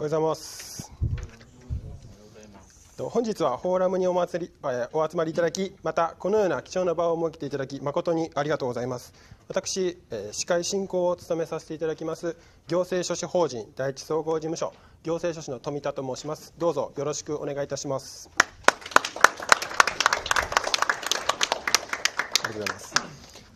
おはようございます。本日はフォーラムにお祭り、お集まりいただき、またこのような貴重な場を設けていただき、誠にありがとうございます。私、司会進行を務めさせていただきます、行政書士法人第一総合事務所、行政書士の富田と申します。どうぞよろしくお願いいたします。ありがとうございます。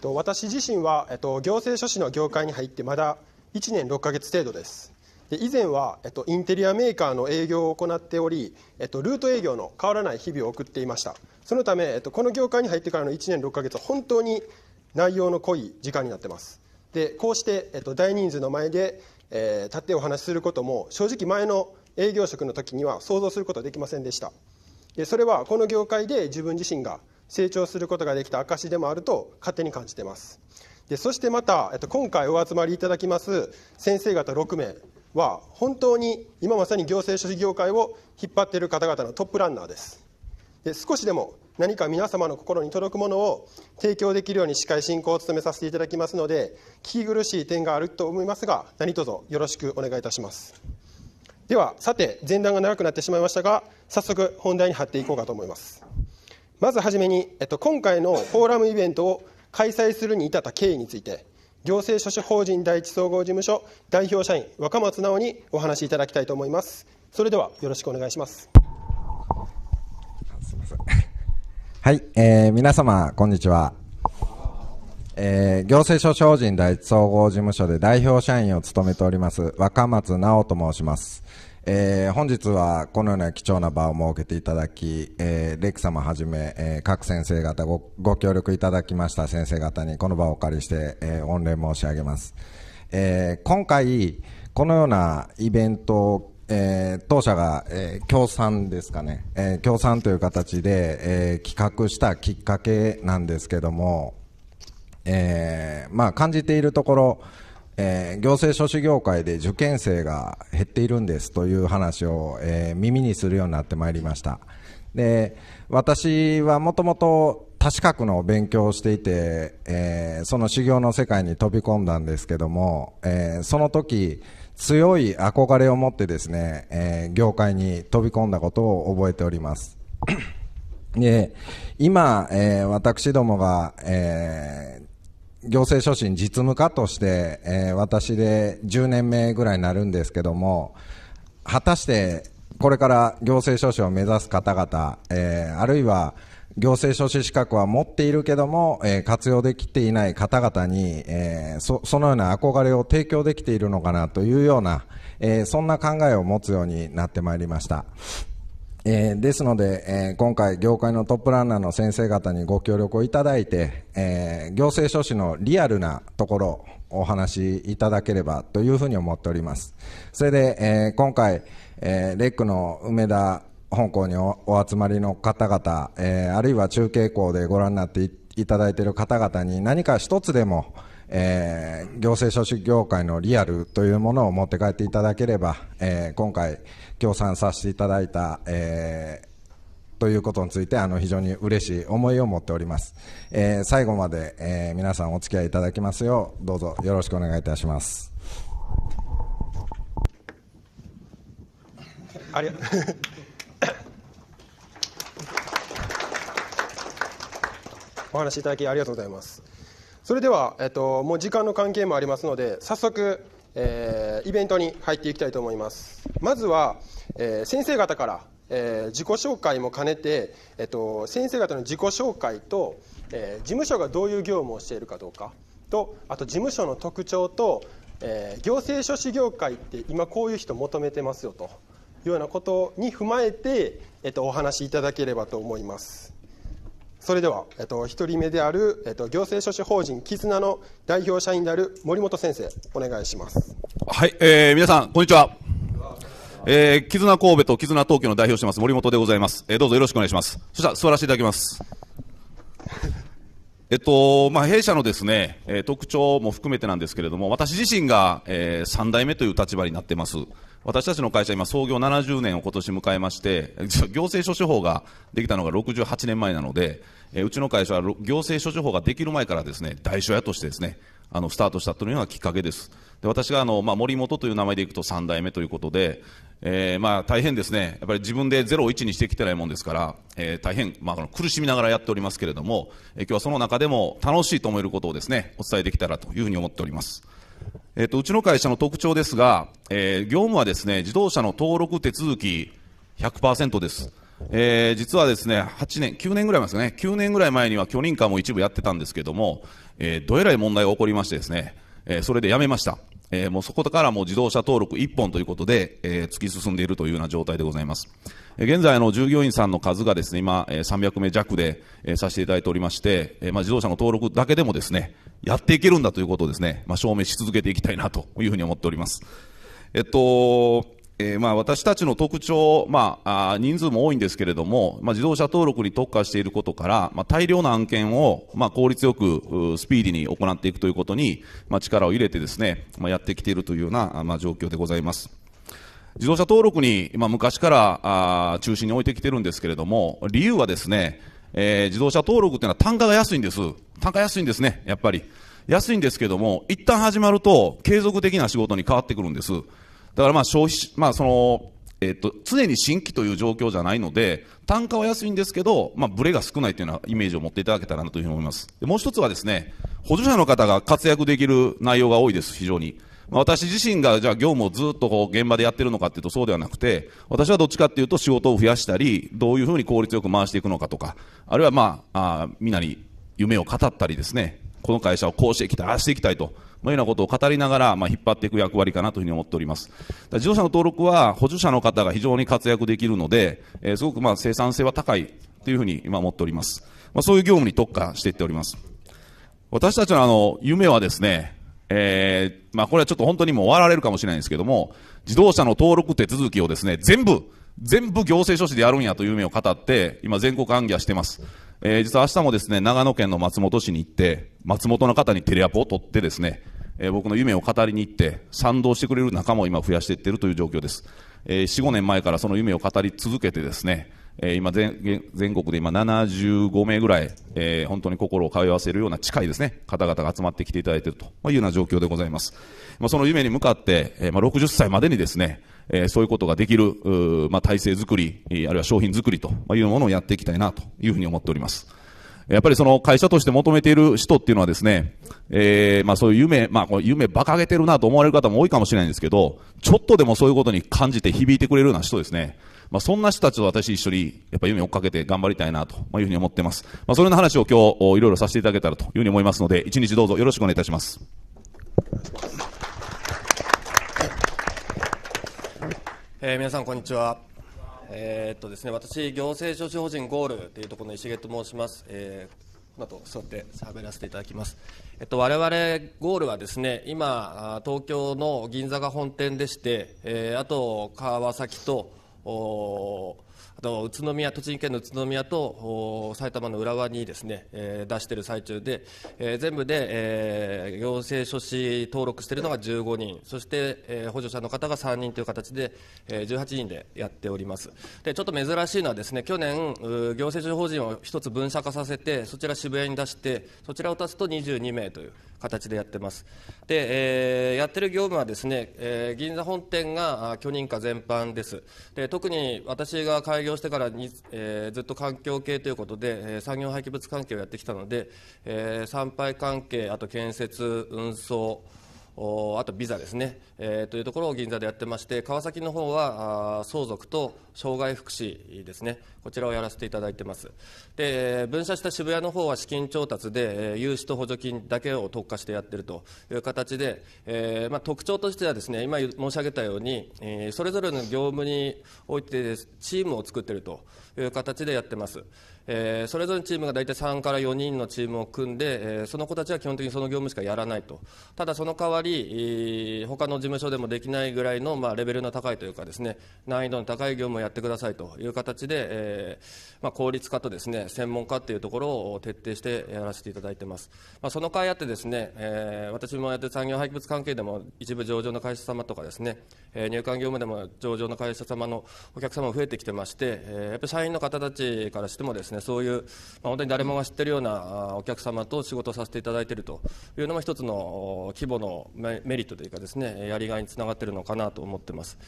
と私自身は、えっと、行政書士の業界に入ってまだ1年6ヶ月程度です。以前は、えっと、インテリアメーカーの営業を行っており、えっと、ルート営業の変わらない日々を送っていましたそのため、えっと、この業界に入ってからの1年6か月は本当に内容の濃い時間になってますでこうして、えっと、大人数の前で、えー、立ってお話しすることも正直前の営業職の時には想像することはできませんでしたでそれはこの業界で自分自身が成長することができた証でもあると勝手に感じてますでそしてまた、えっと、今回お集まりいただきます先生方6名は本当に今まさに行政書士業界を引っ張っている方々のトップランナーですで少しでも何か皆様の心に届くものを提供できるように司会進行を務めさせていただきますので聞き苦しい点があると思いますが何卒よろしくお願いいたしますではさて前段が長くなってしまいましたが早速本題に貼っていこうかと思いますまずはじめに、えっと、今回のフォーラムイベントを開催するに至った経緯について行政書士法人第一総合事務所代表社員若松直にお話しいただきたいと思いますそれではよろしくお願いします はい、えー、皆様こんにちはえー、行政書士法人第一総合事務所で代表社員を務めております若松直と申しますえー、本日はこのような貴重な場を設けていただき、えー、レク様はじめ、えー、各先生方ごご協力いただきました先生方にこの場をお借りして、えー、御礼申し上げます、えー、今回このようなイベントをえー、当社が、えー、協賛ですかね、えー、協賛という形で、えー、企画したきっかけなんですけども、えーまあ、感じているところ、えー、行政書士業界で受験生が減っているんですという話を、えー、耳にするようになってまいりましたで私はもともと多資格の勉強をしていて、えー、その修行の世界に飛び込んだんですけども、えその時強い憧れを持ってですね、え業界に飛び込んだことを覚えておりますで今、え私どもが、え行政書士実務家として、えー、私で10年目ぐらいになるんですけども、果たしてこれから行政書士を目指す方々、えー、あるいは行政書士資格は持っているけども、えー、活用できていない方々に、えー、そそのような憧れを提供できているのかなというような、えー、そんな考えを持つようになってまいりました。えー、ですので、えー、今回、業界のトップランナーの先生方にご協力をいただいて、えー、行政書士のリアルなところ、お話しいただければというふうに思っております。それで、えー、今回、えー、レックの梅田本校にお集まりの方々、えー、あるいは中継校でご覧になっていただいている方々に何か一つでも、えー、行政書士業界のリアルというものを持って帰っていただければ、えー、今回、協賛させていただいた、えー、ということについてあの非常に嬉しい思いを持っております、えー、最後まで、えー、皆さんお付き合いいただきますようどうぞよろしくお願いいたしますありがお話しいただきありがとうございますそれでは、えっと、もう時間の関係もありますので早速、えー、イベントに入っていきたいと思いますまずは、えー、先生方から、えー、自己紹介も兼ねて、えっと、先生方の自己紹介と、え事務所がどういう業務をしているかどうかとあと事務所の特徴と、え行政書士業界って今こういう人求めてますよというようなことに踏まえて、えっと、お話しいただければと思います。それでは、えっと、1人目である、えっと、行政書士法人絆の代表社員である森本先生、お願いします。はい、えー、皆さん、こんにちは。えー、絆神戸と絆東京の代表してます森本でございます。えー、どうぞよろしくお願いします。そしたら座らせていただきます。えっと、まあ、弊社のですね、えー、特徴も含めてなんですけれども、私自身が、えー、3代目という立場になってます。私たちの会社、今、創業70年を今年迎えまして、行政書士法ができたのが68年前なので、えうちの会社は行政書士法ができる前からですね、代書屋としてですね、あのスタートしたというのがきっかけです。で私があの、まあ、森本という名前でいくと3代目ということで、えー、まあ大変ですね、やっぱり自分で0を1にしてきてないもんですから、えー、大変、まあ、苦しみながらやっておりますけれども、えー、今日はその中でも楽しいと思えることをですね、お伝えできたらというふうに思っております。えっ、と、うちの会社の特徴ですが、えー、業務はですね、自動車の登録手続き100%です。えー、実はですね、8年、9年ぐらい前ですね、9年ぐらい前には許認可も一部やってたんですけども、えー、どえらい問題が起こりましてですね、えー、それでやめました。えー、もうそこからもう自動車登録1本ということで、えー、突き進んでいるというような状態でございます。えー、現在、の、従業員さんの数がですね、今、え300名弱で、えー、させていただいておりまして、えー、まあ、自動車の登録だけでもですね、やっていけるんだということをですね、まあ、証明し続けていきたいなというふうに思っております。えっと、えー、まあ私たちの特徴、まあ、人数も多いんですけれども、まあ、自動車登録に特化していることから、まあ、大量の案件を、まあ、効率よくスピーディーに行っていくということに、まあ、力を入れてですね、まあ、やってきているというような、まあ、状況でございます。自動車登録に、まあ、昔からあ中心に置いてきてるんですけれども、理由はですね、えー、自動車登録っていうのは単価が安いんです。単価安いんですね、やっぱり。安いんですけども、一旦始まると継続的な仕事に変わってくるんです。だからまあ消費、まあその、えっと、常に新規という状況じゃないので、単価は安いんですけど、まあ、ブレが少ないというようなイメージを持っていただけたらなというふうに思います。でもう一つはですね、補助者の方が活躍できる内容が多いです、非常に。まあ、私自身がじゃあ業務をずっとこう現場でやってるのかっていうとそうではなくて、私はどっちかっていうと仕事を増やしたり、どういうふうに効率よく回していくのかとか、あるいはまあ、あみんなに夢を語ったりですね、この会社をこうしていきたい、ああしていきたいと。まあ、いうようなことを語りながら、まあ、引っ張っていく役割かなというふうに思っております。自動車の登録は補助者の方が非常に活躍できるので、えー、すごくまあ生産性は高いというふうに今思っております。まあ、そういう業務に特化していっております。私たちのあの、夢はですね、えー、まあこれはちょっと本当にもう笑われるかもしれないんですけども、自動車の登録手続きをですね、全部、全部行政書士でやるんやという夢を語って、今全国暗記はしてます。えー、実は明日もですね、長野県の松本市に行って、松本の方にテレアポを取ってですね、えー、僕の夢を語りに行って、賛同してくれる仲間を今増やしていってるという状況です。えー、4、5年前からその夢を語り続けてですね、えー、今全、全国で今75名ぐらい、えー、本当に心を通わせるような近いですね、方々が集まってきていただいているというような状況でございます。まあ、その夢に向かって、えー、まあ、60歳までにですね、えー、そういうことができる、まあ、体制づくり、あるいは商品づくりというものをやっていきたいなというふうに思っております。やっぱりその会社として求めている人っていうのはですね、えー、まあそういう夢、まあ夢馬鹿げてるなと思われる方も多いかもしれないんですけど、ちょっとでもそういうことに感じて響いてくれるような人ですね。まあ、そんな人たちと私一緒に、やっぱ夢を追っかけて頑張りたいなというふうに思ってます。まあ、それの話を今日、いろいろさせていただけたらというふうに思いますので、一日どうぞよろしくお願いいたします。えー、皆さん、こんにちは。えー、っとですね、私、行政書士法人ゴールというところの石毛と申します。えー、など座って喋らせていただきます。えっと、我々ゴールはですね、今、東京の銀座が本店でして、えー、あと川崎と、あと宇都宮栃木県の宇都宮と埼玉の浦和にですね、えー、出している最中で、えー、全部で、えー、行政書士登録しているのが15人そして、えー、補助者の方が3人という形で、えー、18人でやっておりますでちょっと珍しいのはですね去年行政書士法人を1つ分社化させてそちら渋谷に出してそちらを足すと22名という。形でやってます。で、えー、やってる業務はですね、えー、銀座本店が許認可全般です。で、特に私が開業してからに、えー、ずっと環境系ということで、え産業廃棄物関係をやってきたので、えー、産廃関係、あと建設、運送、あとビザですね、えー、というところを銀座でやってまして、川崎の方は相続と障害福祉ですね、こちらをやらせていただいてます。で、分社した渋谷の方は資金調達で、融資と補助金だけを特化してやってるという形で、えー、まあ、特徴としてはですね、今申し上げたように、えそれぞれの業務においてチームを作ってるという形でやってます。えー、それぞれのチームが大体3から4人のチームを組んで、えー、その子たちは基本的にその業務しかやらないと、ただその代わり、えー、他の事務所でもできないぐらいの、まあ、レベルの高いというか、ですね難易度の高い業務をやってくださいという形で、えーまあ、効率化とですね専門化というところを徹底してやらせていただいてます、まあ、そのわりあって、ですね、えー、私もやって産業廃棄物関係でも一部上場の会社様とか、ですね、えー、入管業務でも上場の会社様のお客様も増えてきてまして、えー、やっぱり社員の方たちからしてもですねですねそういう、まあ、本当に誰もが知っているようなお客様と仕事させていただいているというのも一つの規模のメリットというかですねやりがいにつながっているのかなと思っています。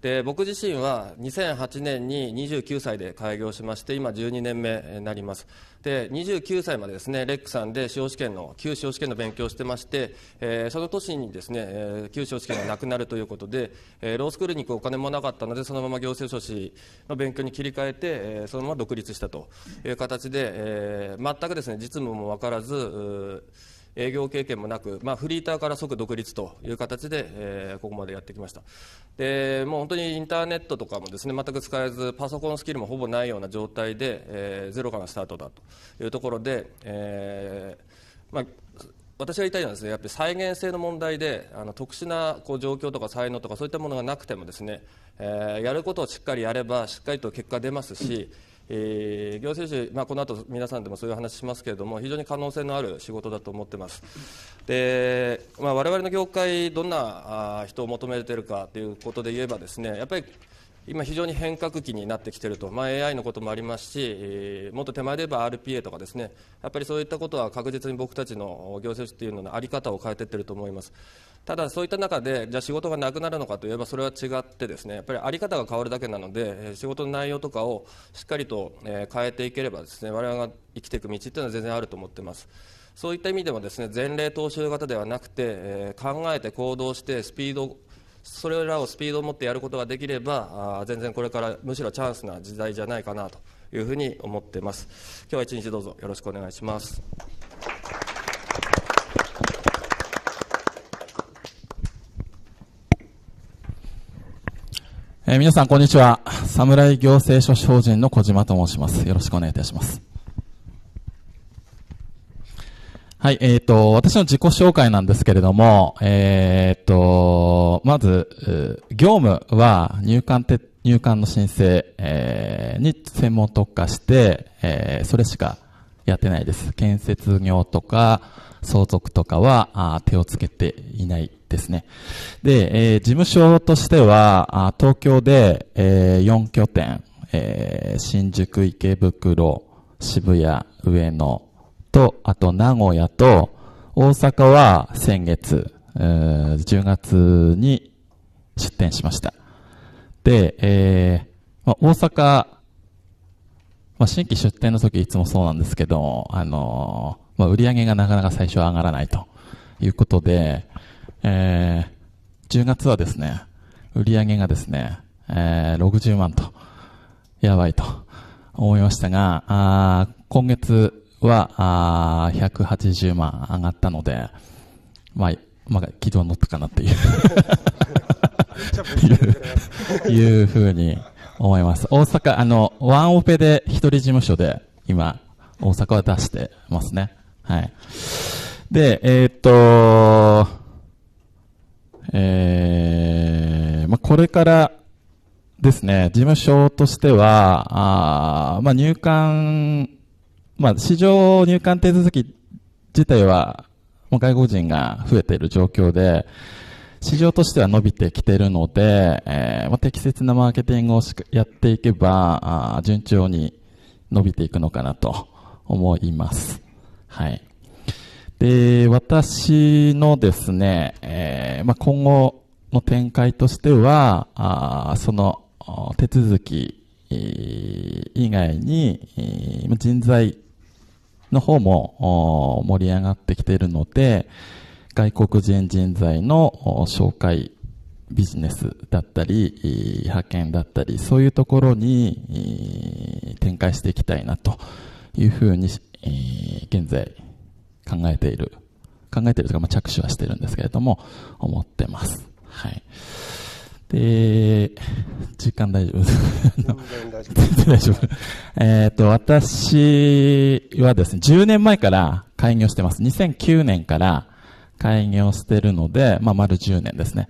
で僕自身は2008年に29歳で開業しまして今12年目になりますで29歳までですねレックさんで司法試験の旧司法試験の勉強をしてまして、えー、その年にですね、えー、旧司法試験がなくなるということで、えー、ロースクールに行くお金もなかったのでそのまま行政書士の勉強に切り替えて、えー、そのまま独立したという形で、えー、全くですね実務も分からず営業経験もなく、まあ、フリーターから即独立という形で、えー、ここまでやってきましたでもう本当にインターネットとかもですね全く使えずパソコンスキルもほぼないような状態で、えー、ゼロからスタートだというところで、えー、まあ、私が言いたいのはです、ね、やっぱり再現性の問題であの特殊なこう状況とか才能とかそういったものがなくてもですね、えやることをしっかりやればしっかりと結果出ますし、えー、行政書、まあ、この後皆さんでもそういう話しますけれども、非常に可能性のある仕事だと思ってます。で、まあ、我々の業界、どんな人を求めているかということで言えばですね、やっぱり今、非常に変革期になってきていると、まあ、AI のこともありますし、もっと手前で言えば RPA とかですね、やっぱりそういったことは確実に僕たちの行政というのの在り方を変えていってると思います。ただ、そういった中で、じゃあ仕事がなくなるのかといえば、それは違ってですね、やっぱり在り方が変わるだけなので、仕事の内容とかをしっかりと変えていければですね、我々が生きていく道っていうのは全然あると思っています。そういった意味でもですね前例踏襲型ではなくて、え考えて行動してスピードそれらをスピードを持ってやることができれば、全然これからむしろチャンスな時代じゃないかなというふうに思っています。今日は一日どうぞよろしくお願いします。えー、皆さん、こんにちは。侍行政書士法人の小島と申します。よろしくお願いいたします。はい、えっ、ー、と、私の自己紹介なんですけれども、えっ、ー、と、まず、業務は入管て入管の申請、えー、に専門特化して、えー、それしかやってないです。建設業とか、相続とかはあ手をつけていないですね。で、えー、事務所としては、あ東京で、えー、4拠点、えー、新宿、池袋、渋谷、上野、と、あと名古屋と、大阪は先月、えー、10月に出店しました。で、えーま大阪、ま新規出店の時いつもそうなんですけど、あのー、ま売り上げがなかなか最初は上がらないということで、えー、10月はですね、売り上げがですね、えー、60万と、やばいと思いましたが、あ今月はあ180万上がったので、まあ、まあ、軌道乗ったかなっていういうふうに思います。大阪、あの、ワンオペで一人事務所で今、大阪は出してますね。はい。で、えー、っと、えー、まあ、これからですね、事務所としては、あまあ、入管まあ、市場入管手続き自体は、もう外国人が増えている状況で、市場としては伸びてきているので、えーまあ、適切なマーケティングをやっていけば、あ順調に伸びていくのかなと思います。はい。で、私のですね、えーまあ、今後の展開としては、あその手続き以外に人材の方も盛り上がってきているので、外国人人材の紹介ビジネスだったり、派遣だったり、そういうところに展開していきたいなというふうに、現在考えている、考えているというか、着手はしているんですけれども、思ってます。はい。で、時間大丈夫大丈夫。えっと、私はですね、10年前から開業してます。2009年から開業してるので、まあ、丸10年ですね。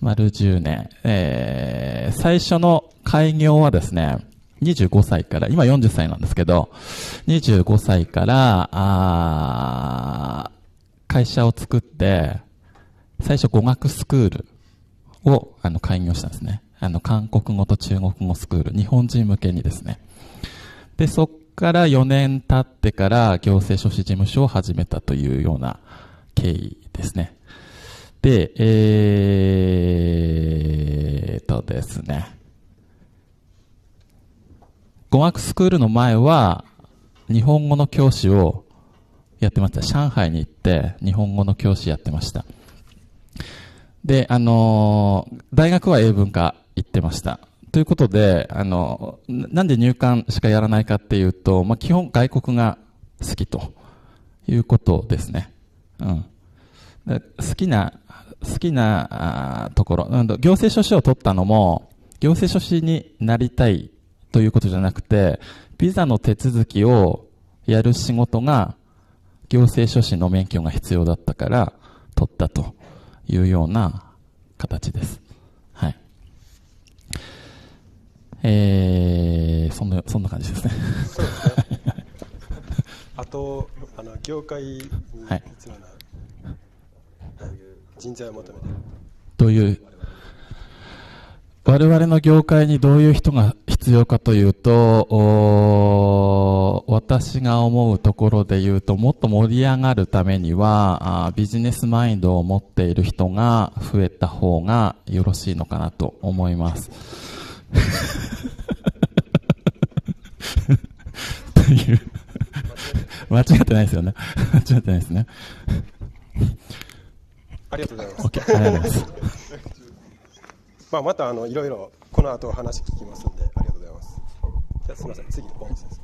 丸10年。えー、最初の開業はですね、25歳から、今40歳なんですけど、25歳から、あ会社を作って、最初語学スクールをあの開業したんですね。あの、韓国語と中国語スクール、日本人向けにですね。で、そっから4年経ってから行政書士事務所を始めたというような経緯ですね。で、えーとですね。語学スクールの前は、日本語の教師をやってました。上海に行って日本語の教師やってました。で、あのー、大学は英文科行ってました。ということで、あのー、なんで入管しかやらないかっていうと、まあ、基本外国が好きということですね。うん。好きな、好きなところ、行政書士を取ったのも、行政書士になりたいということじゃなくて、ビザの手続きをやる仕事が行政書士の免許が必要だったから取ったというような形です。はい。えー、そんな、そんな感じですね。そうですね。あと、あの、業界に必要な、はい、人材を求めてどういう我々の業界にどういう人が必要かというと、私が思うところで言うと、もっと盛り上がるためには、ビジネスマインドを持っている人が増えた方がよろしいのかなと思います。という間違ってないですよね。間違ってないですね。ありがとうございます。OK、ありがとうございます。まあ、またあのいろいろこの後話聞きますんでありがとうございますじゃすみません次の本先生、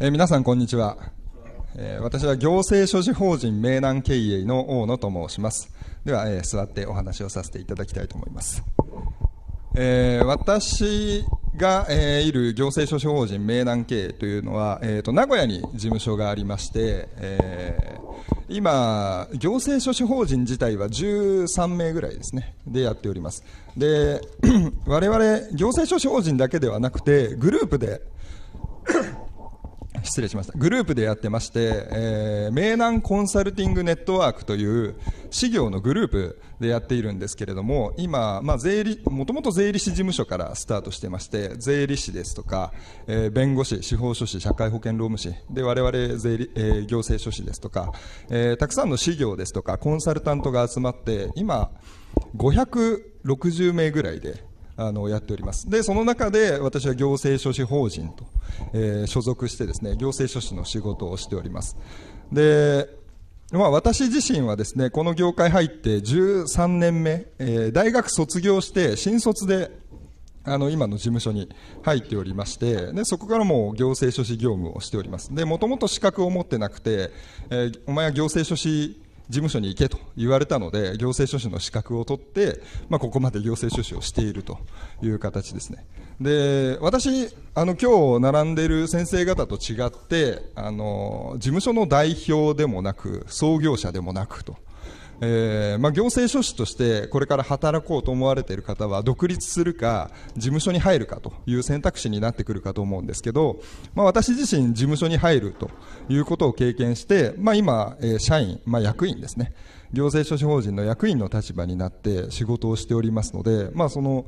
えー、皆さんこんにちは、えー、私は行政書士法人明南経営の大野と申しますでは、えー、座ってお話をさせていただきたいと思いますえー、私が、えー、いる行政書士法人名南経営というのは、えーと、名古屋に事務所がありまして、えー、今、行政書士法人自体は13名ぐらいですねでやっておりますで 我々行政書士法人だけではなくてグループで失礼しましたグループでやってまして、えー、名南コンサルティングネットワークという事業のグループでやっているんですけれども今、まあ、税理もともと税理士事務所からスタートしてまして税理士ですとか、えー、弁護士、司法書士、社会保険労務士で我々税理、えー、行政書士ですとか、えー、たくさんの事業ですとかコンサルタントが集まって今560名ぐらいであのやっておりますでその中で私は行政書士法人と、えー、所属してですね行政書士の仕事をしておりますでまあ、私自身はですねこの業界入って13年目、えー、大学卒業して新卒であの今の事務所に入っておりましてでそこからも行政書士業務をしておりますでもともと資格を持ってなくて、えー、お前は行政書士事務所に行けと言われたので行政書士の資格を取って、まあ、ここまで行政書士をしているという形ですねで私あの今日並んでいる先生方と違ってあの事務所の代表でもなく創業者でもなくとえーまあ、行政書士としてこれから働こうと思われている方は独立するか事務所に入るかという選択肢になってくるかと思うんですけど、まあ、私自身事務所に入るということを経験して、まあ、今、えー、社員、まあ、役員ですね行政書士法人の役員の立場になって仕事をしておりますので、まあ、その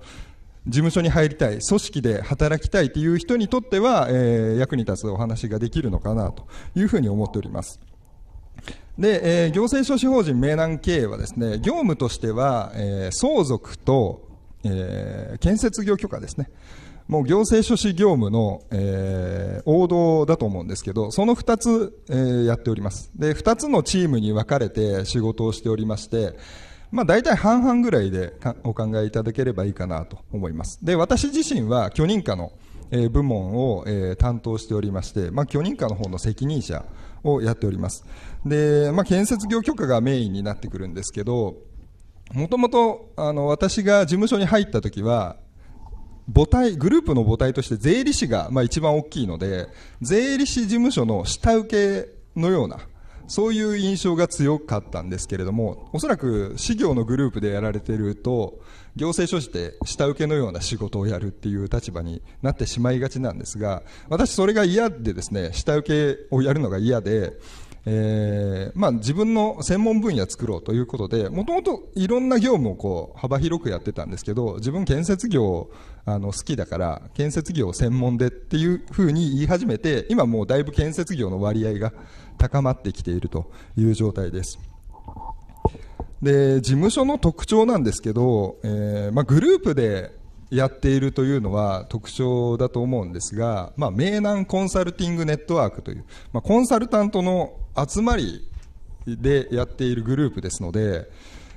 事務所に入りたい、組織で働きたいという人にとっては、えー、役に立つお話ができるのかなというふうに思っております。で、えー、行政書士法人名南経営はですね、業務としては、えー、相続と、えー、建設業許可ですね。もう行政書士業務の、えー、王道だと思うんですけど、その2つ、えー、やっております。で、2つのチームに分かれて仕事をしておりまして、まあ、大体半々ぐらいでお考えいただければいいかなと思います。で、私自身は許認可の、えー、部門を、えー、担当しておりまして、まあ、許認可の方の責任者をやっております。で、まあ、建設業許可がメインになってくるんですけど、もともと、あの、私が事務所に入った時は、母体、グループの母体として税理士が、まあ、一番大きいので、税理士事務所の下請けのような、そういう印象が強かったんですけれども、おそらく、事業のグループでやられてると、行政書士って下請けのような仕事をやるっていう立場になってしまいがちなんですが、私それが嫌でですね、下請けをやるのが嫌で、えーまあ、自分の専門分野作ろうということで、もともといろんな業務をこう幅広くやってたんですけど、自分建設業あの好きだから、建設業専門でっていうふうに言い始めて、今もうだいぶ建設業の割合が高まってきているという状態です。で事務所の特徴なんですけど、えーまあ、グループでやっているというのは特徴だと思うんですが、まあ、名南コンサルティングネットワークという、まあ、コンサルタントの集まりでやっているグループですので、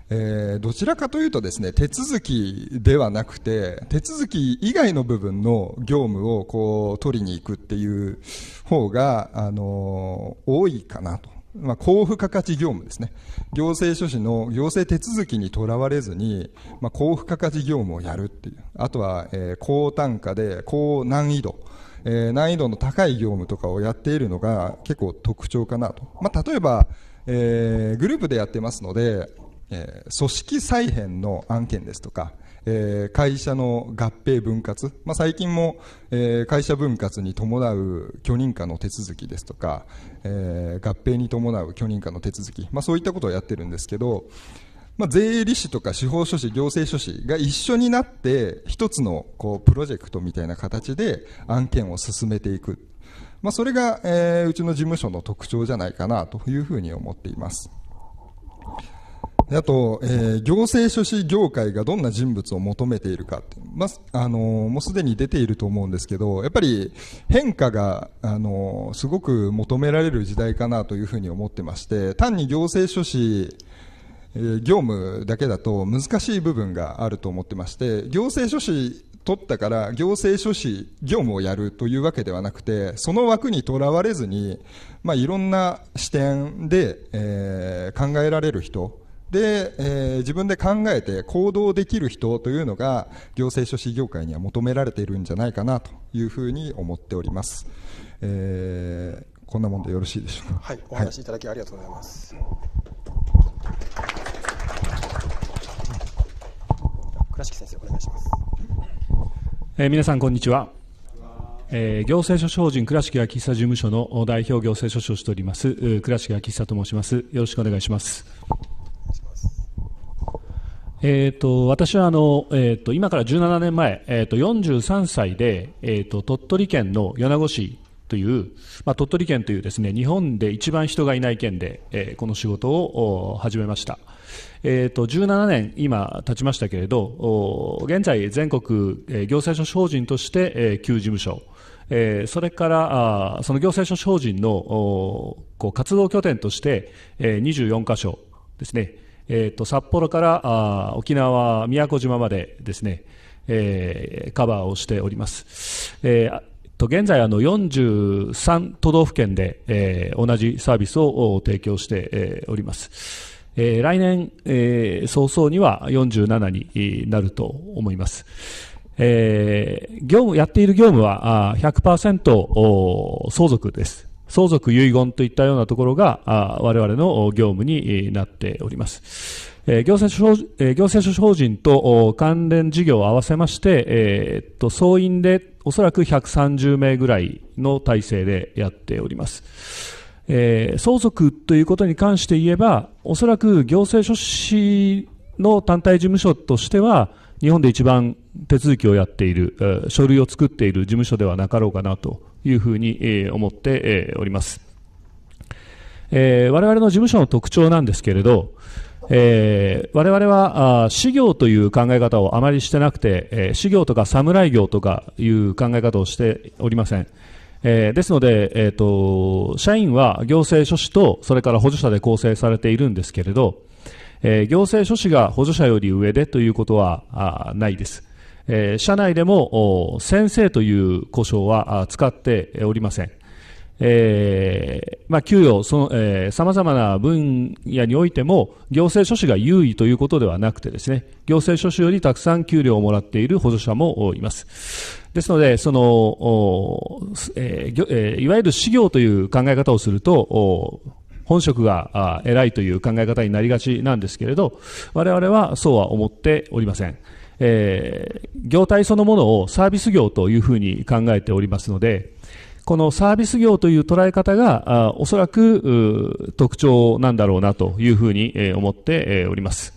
えー、どちらかというとですね手続きではなくて手続き以外の部分の業務をこう取りに行くっていう方が、あのー、多いかなとまあ、交付付加価値業務ですね。行政書士の行政手続きにとらわれずに、まあ、交付付加価値業務をやるっていう。あとは、えー、高単価で高難易度。えー、難易度の高い業務とかをやっているのが結構特徴かなと。まあ、例えば、えー、グループでやってますので、えー、組織再編の案件ですとか、えー、会社の合併分割、まあ、最近も、えー、会社分割に伴う許認可の手続きですとか、えー、合併に伴う許認可の手続き、まあ、そういったことをやってるんですけど、まあ、税理士とか司法書士、行政書士が一緒になって、一つのこうプロジェクトみたいな形で案件を進めていく、まあ、それが、えー、うちの事務所の特徴じゃないかなというふうに思っています。あと、えー、行政書士業界がどんな人物を求めているかまあのー、もうすでに出ていると思うんですけど、やっぱり変化が、あのー、すごく求められる時代かなというふうに思ってまして、単に行政書士、えー、業務だけだと難しい部分があると思ってまして、行政書士取ったから行政書士業務をやるというわけではなくてその枠にとらわれずに、まあ、いろんな視点で、えー、考えられる人で、えー、自分で考えて行動できる人というのが行政書士業界には求められているんじゃないかなというふうに思っております、えー、こんなもんでよろしいでしょうかはいお話いただきありがとうございます、はい、倉敷先生お願いします、えー、皆さんこんにちはえー、行政書士法人倉敷明久事務所の代表行政書士をしております倉敷明久と申しますよろしくお願いしますえーと、私はあの、えーと、今から17年前、えーと、43歳で、えー、と鳥取県の米子市という、まあ、鳥取県というですね日本で一番人がいない県で、えー、この仕事を始めました、えーと、17年今経ちましたけれど現在全国、え行政書士法人として、えー、旧事務所えー、それからあその行政書士法人のこう活動拠点として、えー、24箇所ですね、えーと、札幌からあ沖縄、宮古島までですね、えー、カバーをしております。えーと現在あの43都道府県で、えー、同じサービスを提供して、えー、おります。えー、来年、えー、早々には47になると思います。えー、業務、やっている業務は100%相続です。相続遺言といったようなところが、我々の業務になっております。行政書士法人と関連事業を合わせまして、えと総員でおそらく130名ぐらいの体制でやっております。えー、相続ということに関して言えば、おそらく行政書士の単体事務所としては、日本で一番手続きをやっている、書類を作っている事務所ではなかろうかなというふうに思っております。えー、我々の事務所の特徴なんですけれど、えー、我々はあ私業という考え方をあまりしてなくて、えー、業とか侍業とかいう考え方をしておりません。えー、ですので、えーと、と社員は行政書士とそれから補助者で構成されているんですけれど、えー、行政書士が補助者より上でということはあないです。えー、社内でも先生という呼称は使っておりません。えーまあ、給与、そのさまざまな分野においても、行政書士が優位ということではなくてですね、行政書士よりたくさん給料をもらっている補助者もいます。ですので、その、えーえー、いわゆる私業という考え方をすると、本職が偉いという考え方になりがちなんですけれど、我々はそうは思っておりません。えー、業態そのものをサービス業というふうに考えておりますので、このサービス業という捉え方が、あおそらく特徴なんだろうなというふうに、思って、おります、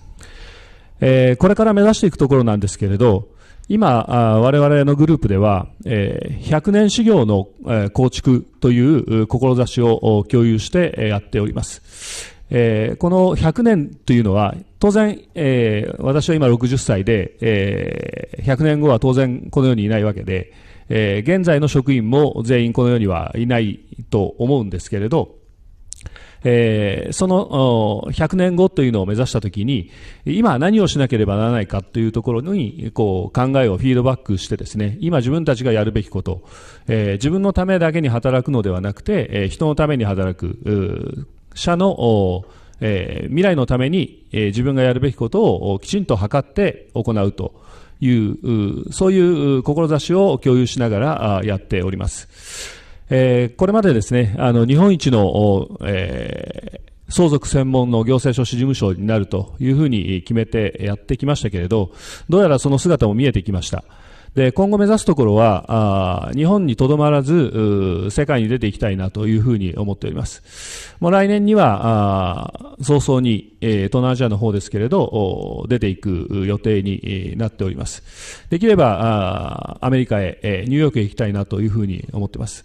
えー。これから目指していくところなんですけれど、今、我々のグループでは、100年修行の、構築という志を共有してやっております。えー、この100年というのは、当然、えー、私は今60歳で、えー、100年後は当然この世にいないわけで、えー、現在の職員も全員この世にはいないと思うんですけれど、えー、その100年後というのを目指したときに、今何をしなければならないかというところにこう考えをフィードバックしてですね、今自分たちがやるべきこと、えー、自分のためだけに働くのではなくて、えー、人のために働く、社の、えー、未来のために、えー、自分がやるべきことをきちんと図って行うというそういう志を共有しながらやっております。えー、これまでですね、あの、日本一の、えー、相続専門の行政書士事務所になるというふうに決めてやってきましたけれど、どうやらその姿も見えてきました。で、今後目指すところは、あ日本にとどまらず、世界に出ていきたいなというふうに思っております。もう来年には、あ早々に、えー、東南アジアの方ですけれど、出ていく予定になっております。できれば、あアメリカへ、えニューヨークへ行きたいなというふうに思ってます。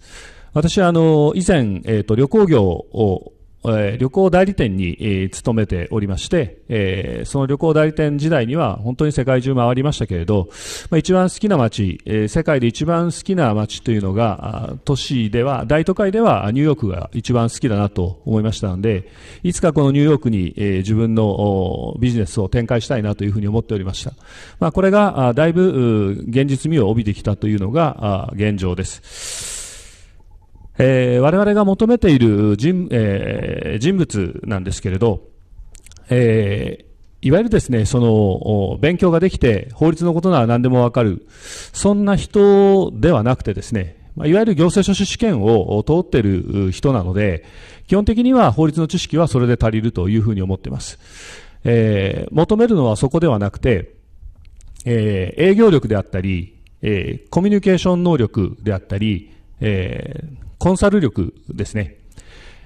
私はあの以前、えー、と旅行業をえ旅行代理店に、え勤めておりまして、えその旅行代理店時代には本当に世界中回りましたけれど、ま一番好きな街、え世界で一番好きな街というのが、都市では、大都会ではニューヨークが一番好きだなと思いましたので、いつかこのニューヨークに、え自分のビジネスを展開したいなというふうに思っておりました。まこれが、だいぶ現実味を帯びてきたというのが現状です。えー、我々が求めている人,、えー、人物なんですけれど、えー、いわゆるですね、その、勉強ができて、法律のことなら何でもわかる、そんな人ではなくてですね、まいわゆる行政書士試験を通っている人なので、基本的には法律の知識はそれで足りるというふうに思っています。えー、求めるのはそこではなくて、えー、営業力であったり、えー、コミュニケーション能力であったり、えー、コンサル力ですね。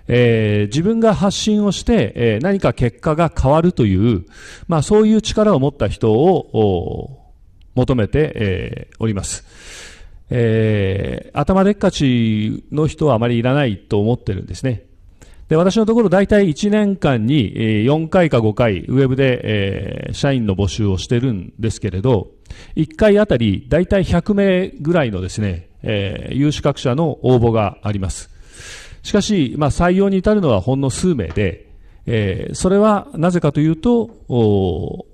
えー、自分が発信をして、えー、何か結果が変わるという、まあそういう力を持った人を求めて、えー、おります。えー、頭でっかちの人はあまりいらないと思ってるんですね。で、私のところ大体1年間に4回か5回ウェブで、えー、社員の募集をしてるんですけれど、1回あたり大体100名ぐらいのですね、えー、有資格者の応募があります。しかし、まあ、採用に至るのはほんの数名で、えー、それはなぜかというと、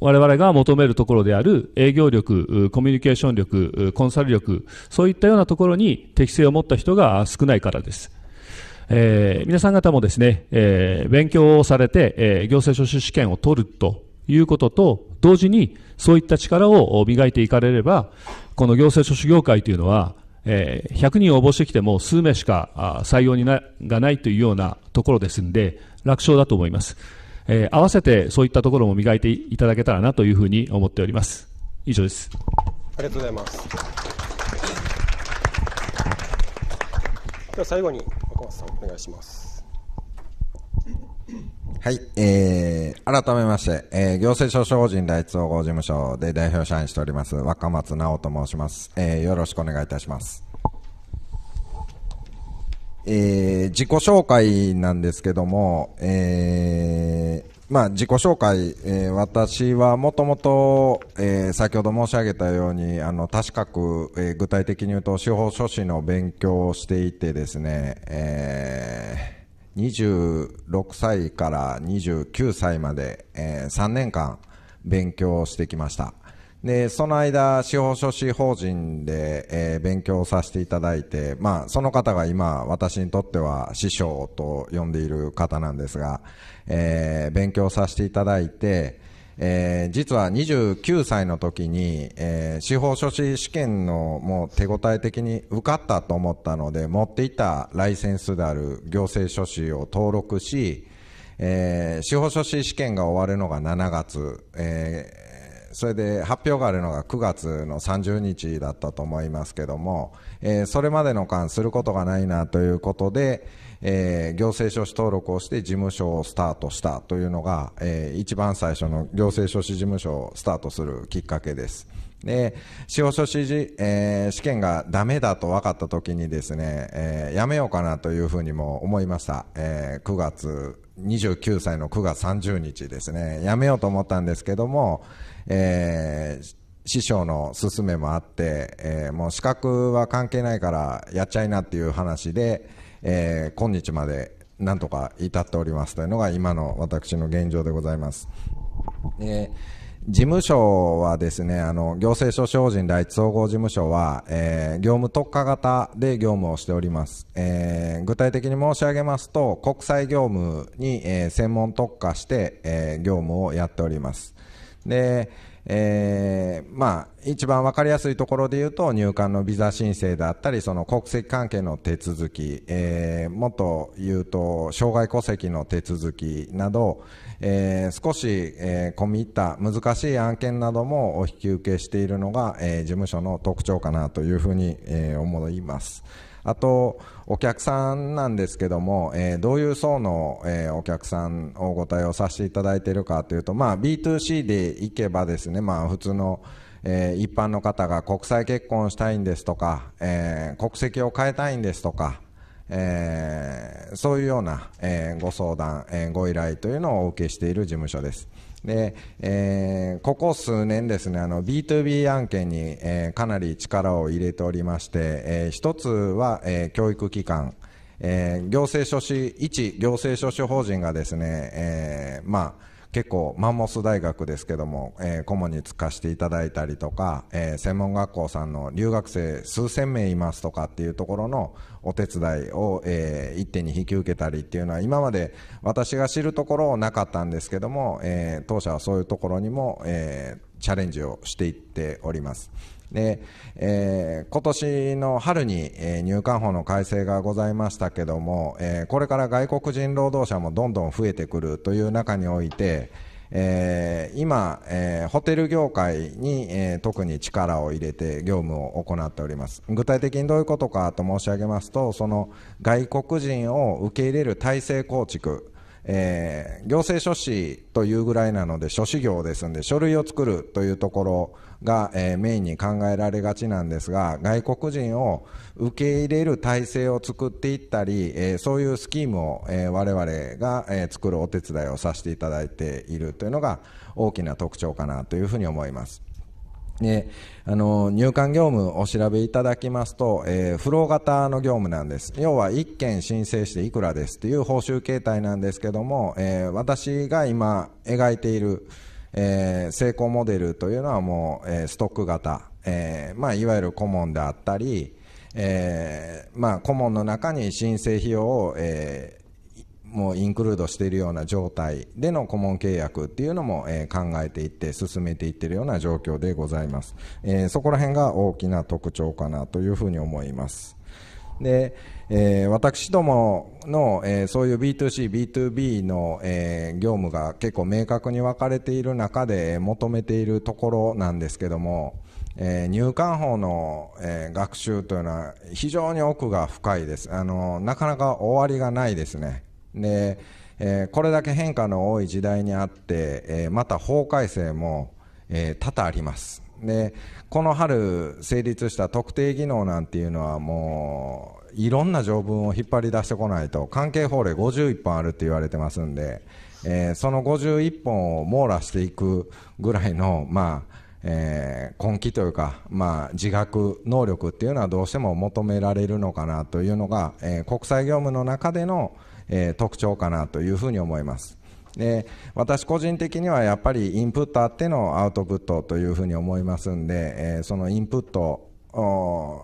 我々が求めるところである営業力、コミュニケーション力、コンサル力、そういったようなところに適性を持った人が少ないからです。えー、皆さん方もですね、えー、勉強をされて、えー、行政書士試験を取るということと、同時にそういった力を磨いていかれれば、この行政書士業界というのは、えー、100人応募してきても数名しか採用にながないというようなところですんで、楽勝だと思います。えー、合わせてそういったところも磨いていただけたらなというふうに思っております。以上です。ありがとうございます。では最後に若松さんお願いします。はい、えー、改めまして、えー、行政書士法人第一総合事務所で代表社員しております若松直と申します、えー、よろしくお願いいたします、えー、自己紹介なんですけども、えー、まあ、自己紹介、えー、私はもともと先ほど申し上げたようにあの確かく、えー、具体的に言うと司法書士の勉強をしていてですね、えー26歳から29歳まで、えー、3年間勉強してきました。で、その間、司法書士法人で、えー、勉強させていただいて、まあ、その方が今、私にとっては師匠と呼んでいる方なんですが、えー、勉強させていただいて、えー、実は29歳の時に、えー、司法書士試験のもう手応え的に受かったと思ったので持っていたライセンスである行政書士を登録し、えー、司法書士試験が終わるのが7月、えー、それで発表があるのが9月の30日だったと思いますけども、えー、それまでの間することがないなということで、えー、行政書士登録をして事務所をスタートしたというのが、えー、一番最初の行政書士事務所をスタートするきっかけです。で、司法書士えー、試験がダメだと分かった時にですね、えー、やめようかなというふうにも思いました。えー、9月、29歳の9月30日ですね、やめようと思ったんですけども、えー、師匠の勧めもあって、えー、もう資格は関係ないからやっちゃいなっていう話で、えー、今日までなんとか至っておりますというのが今の私の現状でございます。えー事務所はですね、あの、行政書士法人第一総合事務所は、えー、業務特化型で業務をしております。えー、具体的に申し上げますと、国際業務に、えー、専門特化して、えー、業務をやっております。で、えー、まあ、一番わかりやすいところで言うと、入管のビザ申請であったり、その国籍関係の手続き、えー、もっと言うと、障害戸籍の手続きなど、えー、少し、えー、込み入った難しい案件などもお引き受けしているのが、えー、事務所の特徴かなというふうに、えー、思います。あと、お客さんなんですけども、えー、どういう層の、えー、お客さんをご対応させていただいているかというと、まあ、B2C でいけばですね、まあ、普通の、えー、一般の方が国際結婚したいんですとか、えー、国籍を変えたいんですとか、えー、そういうような、えー、ご相談、えー、ご依頼というのをお受けしている事務所です。で、えー、ここ数年ですね、あの、B2B 案件に、えー、かなり力を入れておりまして、えー、一つは、えー、教育機関、えー、行政書士、一行政書士法人がですね、えー、まあ、結構マンモス大学ですけども、えー、顧問に就かせていただいたりとか、えー、専門学校さんの留学生数千名いますとかっていうところのお手伝いを、えー、一手に引き受けたりっていうのは今まで私が知るところなかったんですけども、えー、当社はそういうところにも、えー、チャレンジをしていっております。で、えー、今年の春に、えー、入管法の改正がございましたけども、えー、これから外国人労働者もどんどん増えてくるという中において、えー、今、えー、ホテル業界に、えー、特に力を入れて業務を行っております具体的にどういうことかと申し上げますとその外国人を受け入れる体制構築えー、行政書士というぐらいなので、諸士業ですので、書類を作るというところが、えー、メインに考えられがちなんですが外国人を受け入れる体制を作っていったり、えー、そういうスキームを、えー、我々が、えー、作るお手伝いをさせていただいているというのが大きな特徴かなというふうに思います。であの入管業務お調べいただきますと、えー、フロー型の業務なんです要は1件申請していくらですという報酬形態なんですけども、えー、私が今描いている、えー、成功モデルというのはもう、えー、ストック型、えーまあ、いわゆる顧問であったり、えーまあ、顧問の中に申請費用を、えーもうインクルードしているような状態での顧問契約っていうのも、えー、考えていって進めていってるような状況でございます、えー、そこら辺が大きな特徴かなというふうに思いますで、えー、私どもの、えー、そういう B2C、B2B の、えー、業務が結構明確に分かれている中で求めているところなんですけども、えー、入管法の、えー、学習というのは非常に奥が深いです。あのなかなか終わりがないですね。で、えー、これだけ変化の多い時代にあって、えー、また法改正も、えー、多々あります。でこの春成立した特定技能なんていうのはもいろんな条文を引っ張り出してこないと、関係法令51本あるって言われてますんで、えー、その51本を網羅していくぐらいの、まあ、えー、根気というか、まあ、自学能力っていうのはどうしても求められるのかなというのが、えー、国際業務の中での、えー、特徴かなというふうに思います。で私個人的にはやっぱりインプットあってのアウトプットというふうに思いますんで、えそのインプット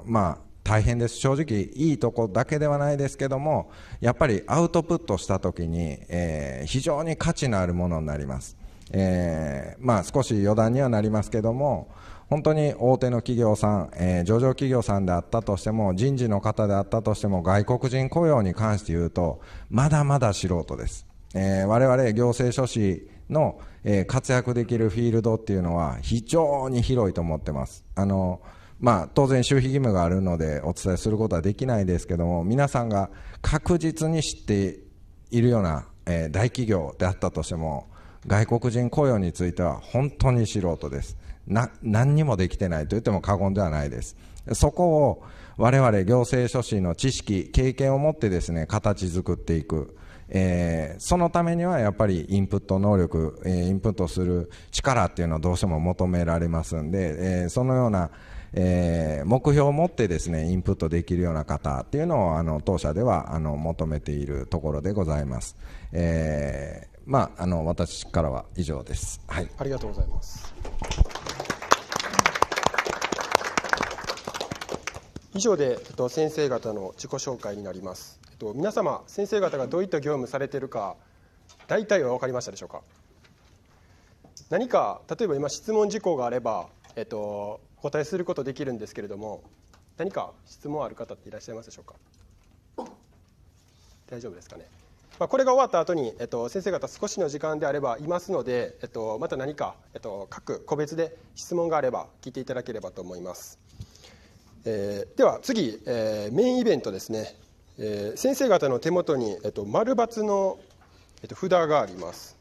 まあ大変です正直いいとこだけではないですけどもやっぱりアウトプットした時に、えー、非常に価値のあるものになります、えー、まあ、少し余談にはなりますけども本当に大手の企業さん、えー、上場企業さんであったとしても人事の方であったとしても外国人雇用に関して言うとまだまだ素人です、えー、我々行政書士の、え活躍できるフィールドっていうのは非常に広いと思ってますあのまあ、当然、周費義務があるのでお伝えすることはできないですけども皆さんが確実に知っているような、えー、大企業であったとしても外国人雇用については本当に素人ですな何にもできてないと言っても過言ではないですそこを我々行政書士の知識経験を持ってですね形作っていくえー、そのためにはやっぱりインプット能力、えー、インプットする力っていうのはどうしても求められますんで、えー、そのような、えー、目標を持ってですねインプットできるような方っていうのをあの当社ではあの求めているところでございます、えー、まああの私からは以上です、はい、ありがとうございます以上で、えっと、先生方の自己紹介になります、えっと、皆様先生方がどういった業務されているか大体は分かりましたでしょうか何か例えば今質問事項があれば、えっと、お答えすることできるんですけれども何か質問ある方っていらっしゃいますでしょうか大丈夫ですかね、まあ、これが終わった後に、えっと、先生方少しの時間であればいますので、えっと、また何か、えっと、各個別で質問があれば聞いていただければと思います、えー、では次、えー、メインイベントですね、えー、先生方の手元に、えっと、丸×の、えっと、札があります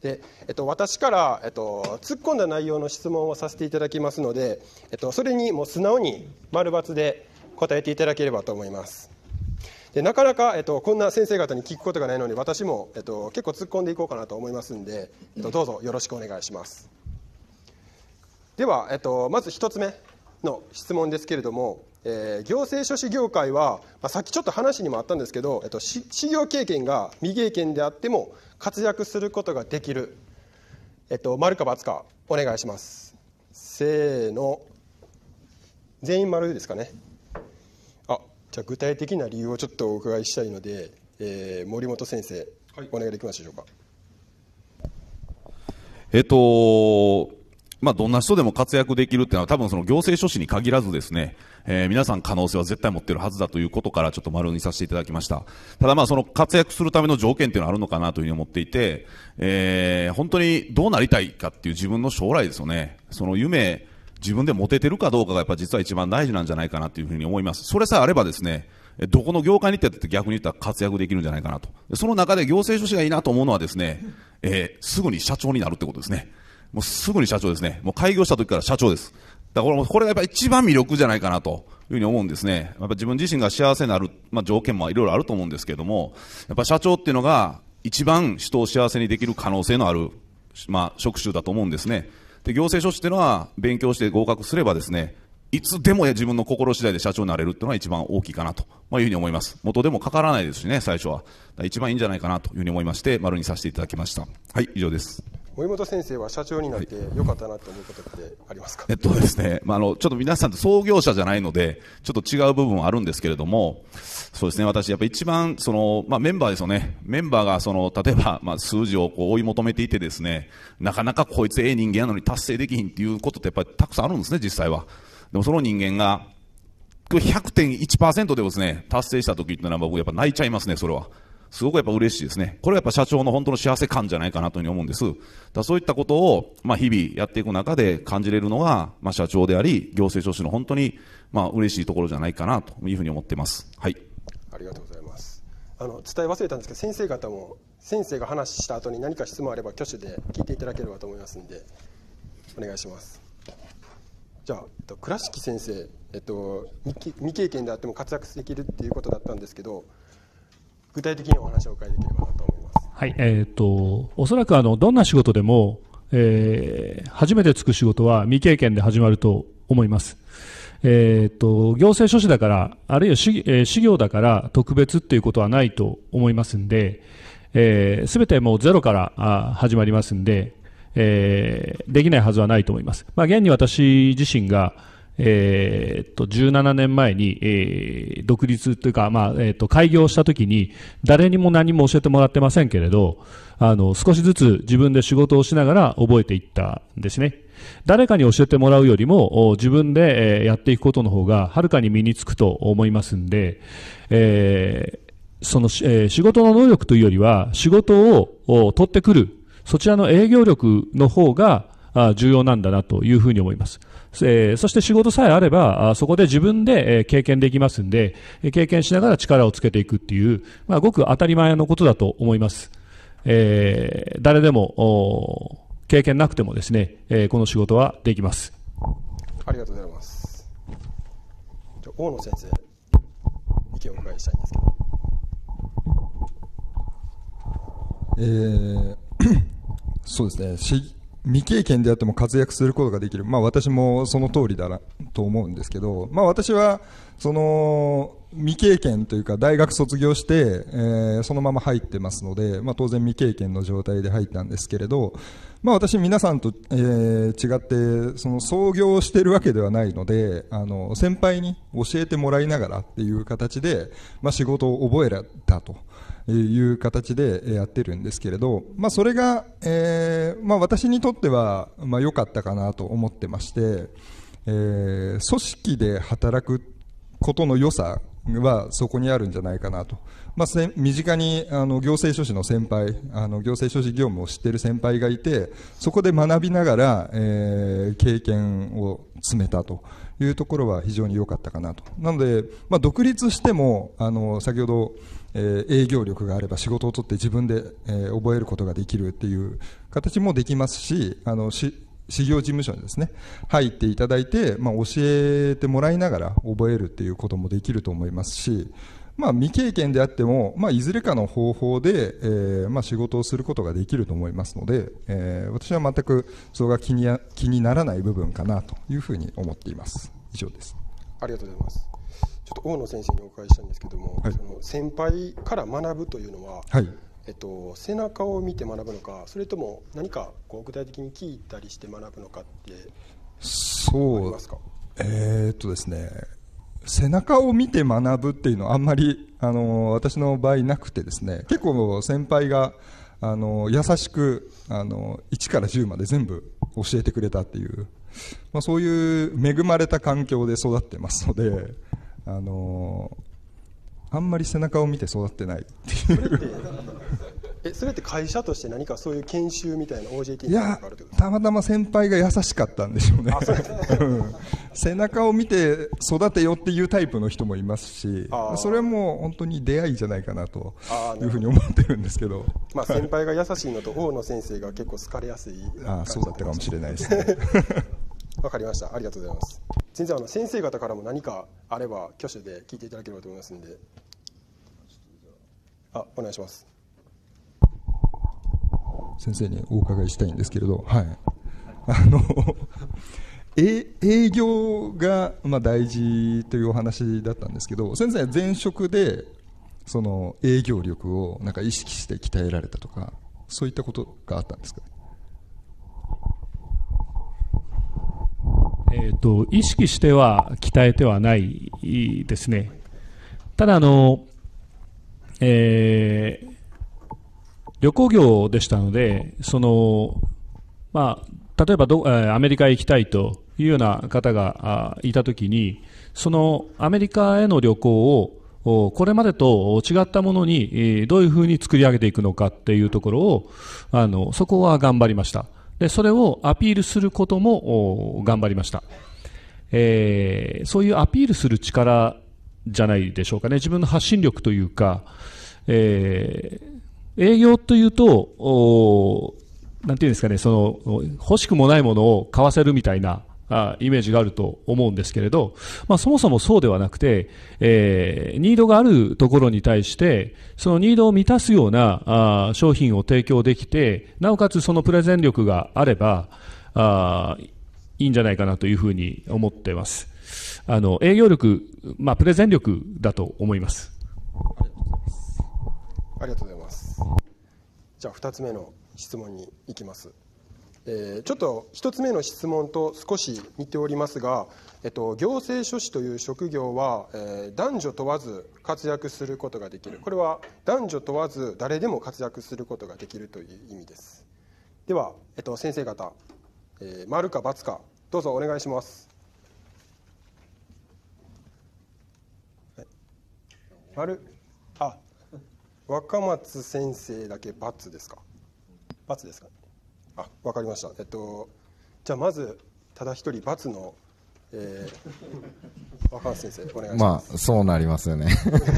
でえっと、私から、えっと、突っ込んだ内容の質問をさせていただきますので、えっと、それにもう素直に丸×で答えていただければと思いますでなかなか、えっと、こんな先生方に聞くことがないので私も、えっと、結構突っ込んでいこうかなと思いますんで、えっと、どうぞよろしくお願いしますでは、えっと、まず1つ目の質問ですけれども、えー、行政書士業界は、まあ、さっきちょっと話にもあったんですけど、えっと、し修行経験が未経験であっても活躍することができる、えっと、丸か×かお願いしますせーの全員丸ですかねあじゃあ具体的な理由をちょっとお伺いしたいので、えー、森本先生、はい、お願いできますでしょうかえっとまあ、どんな人でも活躍できるっていうのは多分その行政書士に限らずですね、えー、皆さん可能性は絶対持ってるはずだということからちょっと丸にさせていただきました。ただまあその活躍するための条件っていうのはあるのかなというふうに思っていて、えー、本当にどうなりたいかっていう自分の将来ですよね。その夢、自分で持ててるかどうかがやっぱ実は一番大事なんじゃないかなというふうに思います。それさえあればですね、どこの業界に行って逆に言ったら活躍できるんじゃないかなと。その中で行政書士がいいなと思うのはですね、えー、すぐに社長になるってことですね。もうすぐに社長ですね。もう開業した時から社長です。だからこれがやっぱ一番魅力じゃないかなというふうに思うんですね。やっぱ自分自身が幸せになる、まあ、条件もいろいろあると思うんですけれども、やっぱ社長っていうのが一番人を幸せにできる可能性のある、まあ、職種だと思うんですね。で、行政書士っていうのは勉強して合格すればですね、いつでも自分の心次第で社長になれるっていうのが一番大きいかなと、まあ、いうふうに思います。元でもかからないですしね、最初は。一番いいんじゃないかなというふうに思いまして、丸にさせていただきました。はい、以上です。森本先生は社長になってよかったなと思うことってありますか、はい、えっとですね、まあ、あのちょっと皆さんと創業者じゃないのでちょっと違う部分はあるんですけれどもそうですね私やっぱ一番その、まあ、メンバーですよねメンバーがその例えば、まあ、数字をこう追い求めていてですねなかなかこいつええ人間なのに達成できひんっていうことってやっぱりたくさんあるんですね実際は。でもその人間が100.1%でもですね達成した時っていうのは僕やっぱ泣いちゃいますねそれは。すごくやっぱ嬉しいですね。これはやっぱ社長の本当の幸せ感じゃないかなというふうに思うんです。だそういったことを、まあ日々やっていく中で感じれるのが、まあ社長であり、行政書士の本当に、まあ嬉しいところじゃないかなというふうに思ってます。はい。ありがとうございます。あの、伝え忘れたんですけど、先生方も、先生が話した後に何か質問あれば挙手で聞いていただければと思いますんで、お願いします。じゃあ、えっと、倉敷先生、えっと未経験であっても活躍できるっていうことだったんですけど、具体的にお話をお伺いできればなと思います。はいえーと、おそらくあのどんな仕事でも、えー、初めてつく仕事は未経験で始まると思います。えーと、行政書士だから、あるいは私,、えー、だから特別っていうことはないと思いますんで、す、えー、べ、てもうゼロからあ始まりますんで、えー、できないはずはないと思います。まあ、現に私自身がえー、っと、17年前に、えー、独立というか、まあ、えー、っと、開業した時に、誰にも何も教えてもらってませんけれど、あの、少しずつ自分で仕事をしながら覚えていったんですね。誰かに教えてもらうよりも、自分でやっていくことの方が、はるかに身につくと思いますんで、えー、その、えー、仕事の能力というよりは、仕事を取ってくる、そちらの営業力の方が重要なんだなというふうに思います。えー、そして仕事さえあれば、あそこで自分で、えー、経験できますんで、え経験しながら力をつけていくっていう、まあ、ごく当たり前のことだと思います。えー、誰でも、経験なくてもですね、えー、この仕事はできます。ありがとうございます。じゃ大野先生、意見をお伺いしたいんですけど。えー、そうですね。未経験であっても活躍することができる、まあ、私もその通りだなと思うんですけど、まあ、私はその未経験というか大学卒業して、えー、そのまま入ってますので、まあ、当然未経験の状態で入ったんですけれど、まあ、私、皆さんと、えー、違ってその創業してるわけではないのであの先輩に教えてもらいながらっていう形で、まあ、仕事を覚えられたと。いう形でやってるんですけれど、まあ、それが、えーまあ、私にとっては良、まあ、かったかなと思ってまして、えー、組織で働くことの良さはそこにあるんじゃないかなと、まあ、身近にあの行政書士の先輩あの行政書士業務を知っている先輩がいてそこで学びながら、えー、経験を詰めたというところは非常に良かったかなとなので、まあ、独立してもあの先ほどえ営業力があれば仕事を取って自分で、え覚えることができるっていう形もできますしあのし修行事務所にですね入っていただいて、まあ、教えてもらいながら覚えるっていうこともできると思いますし、まあ、未経験であっても、まあ、いずれかの方法で、えー、ま仕事をすることができると思いますので、えー、私は全くそれが気に気にならない部分かなというふうに思っています以上ですありがとうございますちょっと大野先生にお伺いしたいんですけども、はい、その先輩から学ぶというのは、はい、えっと、背中を見て学ぶのかそれとも何かこう具体的に聞いたりして学ぶのかってそうえー、っとですね背中を見て学ぶっていうのはあんまりあの私の場合なくてですね結構先輩があの優しくあの1から10まで全部教えてくれたっていう、まあ、そういう恵まれた環境で育ってますので。あのあんまり背中を見て育ってないっていう えそれって会社として何かそういう研修みたいな OJT いやたまたま先輩が優しかったんでしょうね背中を見て育てよっていうタイプの人もいますしそれはもう本当に出会いじゃないかなというふうに思ってるんですけどまあ、先輩が優しいのと大野先生が結構好かれやすいあそうだったかもしれないですね わかりましたありがとうございます先生、あの先生方からも何かあれば挙手で聞いていただければと思いますんであお願いします先生にお伺いしたいんですけれどはいあの営業がまあ大事というお話だったんですけど先生は前職でその営業力をなんか意識して鍛えられたとかそういったことがあったんですかえーと、意識しては鍛えてはないですね。ただあの、えー、旅行業でしたので、そのまあ、例えばどアメリカへ行きたいというような方がいたときに、そのアメリカへの旅行をこれまでと違ったものにどういうふうに作り上げていくのかっていうところをあのそこは頑張りました。でそれをアピールすることも頑張りました、えー、そういうアピールする力じゃないでしょうかね自分の発信力というか、えー、営業というとおなんていうんですかねその欲しくもないものを買わせるみたいなあイメージがあると思うんですけれど、まあ、そもそもそうではなくて、えー、ニードがあるところに対して、そのニードを満たすようなあ商品を提供できて、なおかつそのプレゼン力があれば、あいいんじゃないかなというふうに思ってます。あの営業力、まあ、プレゼン力だと思います。ありがとうございます。じゃあ2つ目の質問に行きます。えー、ちょっと1つ目の質問と少し似ておりますが、えっと、行政書士という職業は、えー、男女問わず活躍することができるこれは男女問わず誰でも活躍することができるという意味ですでは、えっと、先生方、えー、丸か×かどうぞお願いします丸あ若松先生だけ×ですか×ですかあ分かりました、えっと、じゃあまずただ一人×の、えー、若林先生お願いします、まあ、そうなりますよね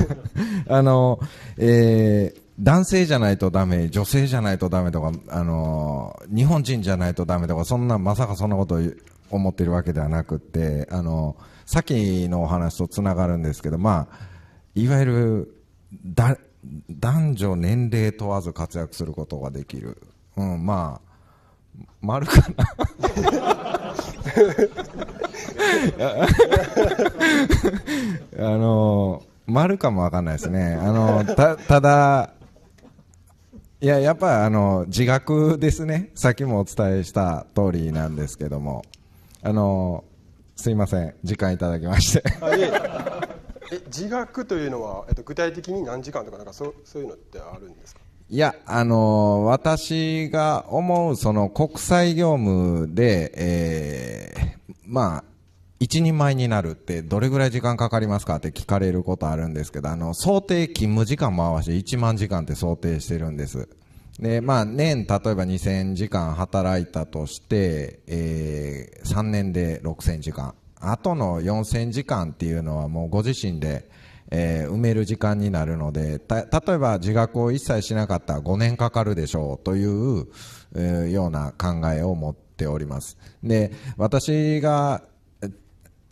あの、えー、男性じゃないとだめ、女性じゃないとだめとか、あの日本人じゃないとだめとかそんなまさかそんなこと思ってるわけではなくて、あのさっきのお話とつながるんですけど、まあ、いわゆるだ男女年齢問わず活躍することができる、うんまあ、丸かなあの丸かもわかんないですねあのたただいややっぱあの自学ですねさっきもお伝えした通りなんですけどもあのすいません時間いただきましてえ自学というのは、えっと、具体的に何時間とかなんかそそういうのってあるんですかいや、あのー、私が思う、その国際業務で、えー、まあ、一人前になるってどれぐらい時間かかりますかって聞かれることあるんですけど、あの、想定勤務時間も合わせて1万時間って想定してるんです。で、まあ、年、例えば2000時間働いたとして、えー、3年で6000時間。あとの4000時間っていうのはもうご自身で、えー、埋める時間になるので例えば自学を一切しなかったら5年かかるでしょうという、えー、ような考えを持っておりますで私が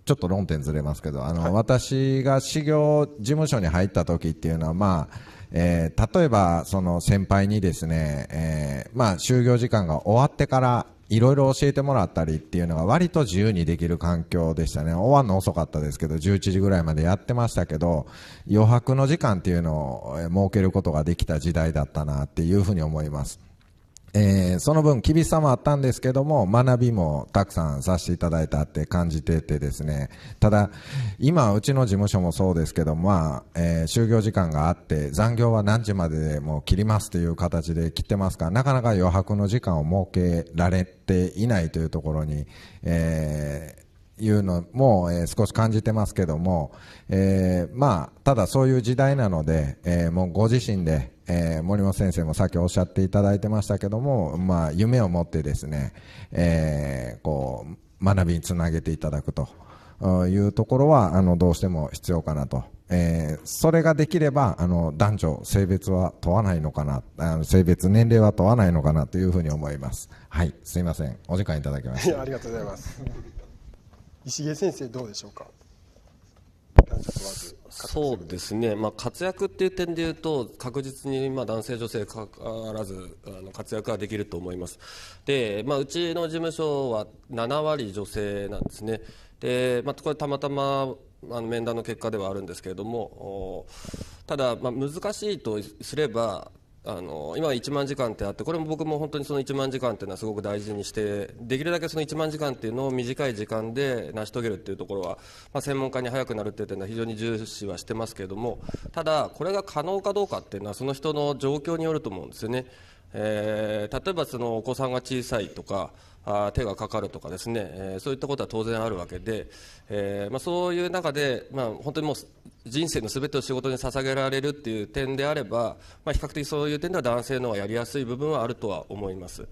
ちょっと論点ずれますけどあの、はい、私が修行事務所に入った時っていうのはまあえー、例えばその先輩にですね、えーまあ、就業時間が終わってからいろいろ教えてもらったりっていうのが割と自由にできる環境でしたね。終わるの遅かったですけど、11時ぐらいまでやってましたけど、余白の時間っていうのを設けることができた時代だったなっていうふうに思います。えー、その分厳しさもあったんですけども学びもたくさんさせていただいたって感じててですねただ今うちの事務所もそうですけどまあ、え就業時間があって残業は何時まででも切りますという形で切ってますからなかなか余白の時間を設けられていないというところに、えーいうのも、えー、少し感じてますけども、えー、まあ、ただそういう時代なので、えー、もうご自身で、え森本先生もさっきおっしゃっていただいてましたけども、まあ、夢を持ってですね、えこう学びにつなげていただくというところはあのどうしても必要かなとえー、それができればあの男女性別は問わないのかなあの性別年齢は問わないのかなというふうに思いますはいすいませんお時間いただきました ありがとうございます石毛先生どうでしょうかそうですね、まあ、活躍っていう点で言うと確実にまあ男性、女性かかわらずあの活躍はできると思いますで、まあ、うちの事務所は7割女性なんですねで、まあ、これたまたまあの面談の結果ではあるんですけれどもただ、まあ、難しいとすればあの今1万時間ってあってこれも僕も本当にその1万時間っていうのはすごく大事にしてできるだけその1万時間っていうのを短い時間で成し遂げるっていうところは、まあ、専門家に早くなるっていうのは非常に重視はしてますけれどもただこれが可能かどうかっていうのはその人の状況によると思うんですよね。えー、例えばそのお子さんが小さいとかあ手がかかるとかですね、えそういったことは当然あるわけで、えまあ、そういう中で、まあ、本当にもう人生のすべてを仕事に捧げられるっていう点であれば、まあ、比較的そういう点では男性の方がやりやすい部分はあるとは思います。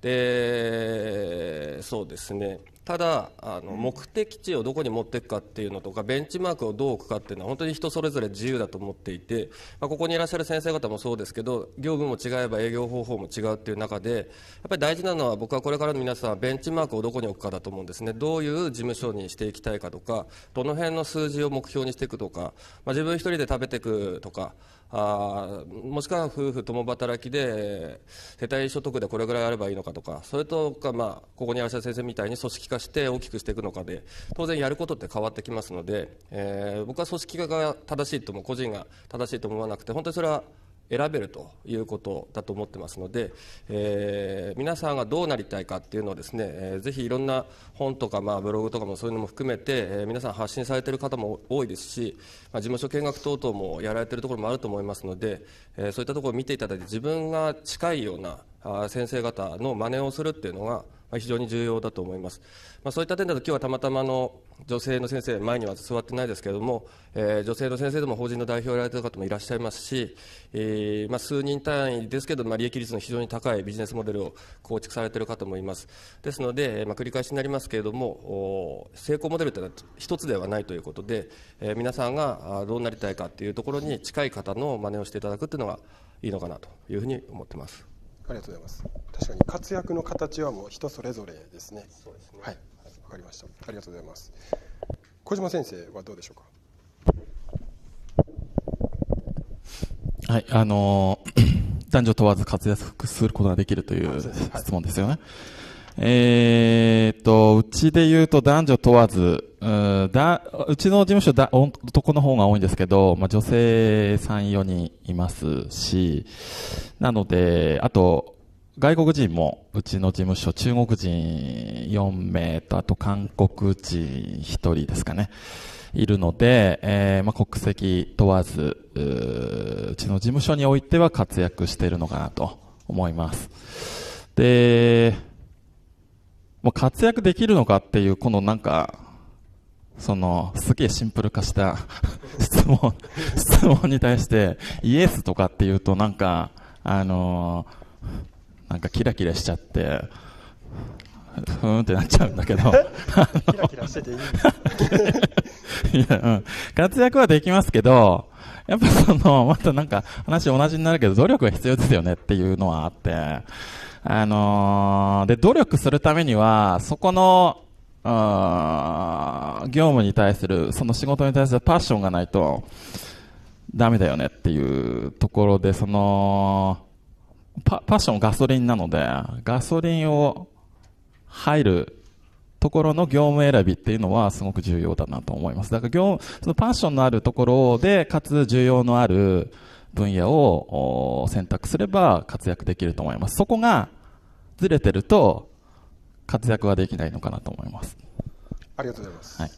でそうですねただあの目的地をどこに持っていくかっていうのとかベンチマークをどう置くかっていうのは本当に人それぞれ自由だと思っていて、まあ、ここにいらっしゃる先生方もそうですけど業務も違えば営業方法も違うっていう中でやっぱり大事なのは僕はこれからの皆さんはベンチマークをどこに置くかだと思うんですねどういう事務所にしていきたいかとかどの辺の数字を目標にしていくとか、まあ、自分1人で食べていくとかあもしくは夫婦共働きで世帯所得でこれぐらいあればいいのかとかそれとか、まあ、ここに嵐田先生みたいに組織化して大きくしていくのかで当然やることって変わってきますので、えー、僕は組織化が正しいとも個人が正しいと思わなくて本当にそれは選べるということだと思ってますので、えー、皆さんがどうなりたいかっていうのをですね、えー、ぜひいろんな本とか、まあ、ブログとかもそういうのも含めて、えー、皆さん発信されてる方も多いですし、まあ、事務所見学等々もやられてるところもあると思いますので、えー、そういったところを見ていただいて自分が近いような先生方の真似をするっていうのがまあ、非常に重要だと思います、まあ、そういった点だと今日はたまたまの女性の先生前には座ってないですけれども、えー、女性の先生でも法人の代表をやられてる方もいらっしゃいますし、えー、まあ、数人単位ですけど、ま利益率の非常に高いビジネスモデルを構築されている方もいますですので、ま繰り返しになりますけれども成功モデルというのは1つではないということで、え皆さんがどうなりたいかというところに近い方の真似をしていただくというのがいいのかなというふうに思ってます。ありがとうございます確かに活躍の形はもう人それぞれですねそうですねはいわかりましたありがとうございます小島先生はどうでしょうかはい、あの 男女問わず活躍することができるという質問ですよね。はいえー、っと、うちで言うと男女問わず、うだうちの事務所だ男の方が多いんですけど、まあ、女性3、4人いますし、なので、あと、外国人もうちの事務所、中国人4名と、あと韓国人1人ですかね、いるので、えー、まあ、国籍問わずう、うちの事務所においては活躍しているのかなと思います。で、もう活躍できるのかっていう、このなんか、その、すげえシンプル化した 質問 質問に対して、イエスとかっていうとなんか、あのー、なんかキラキラしちゃって、ふーんってなっちゃうんだけど キラキラしてていいいや、うん。活躍はできますけど、やっぱその、またなんか話同じになるけど、努力が必要ですよねっていうのはあって、あのー、で、努力するためには、そこの、あ業務に対する、その仕事に対するパッションがないと、ダメだよねっていうところで、その、パパッションガソリンなので、ガソリンを入るところの業務選びっていうのはすごく重要だなと思います。だから業、そのパッションのあるところで、かつ重要のある、分野を選択すれば活躍できると思います。そこがずれてると活躍はできないのかなと思います。ありがとうございます。はい、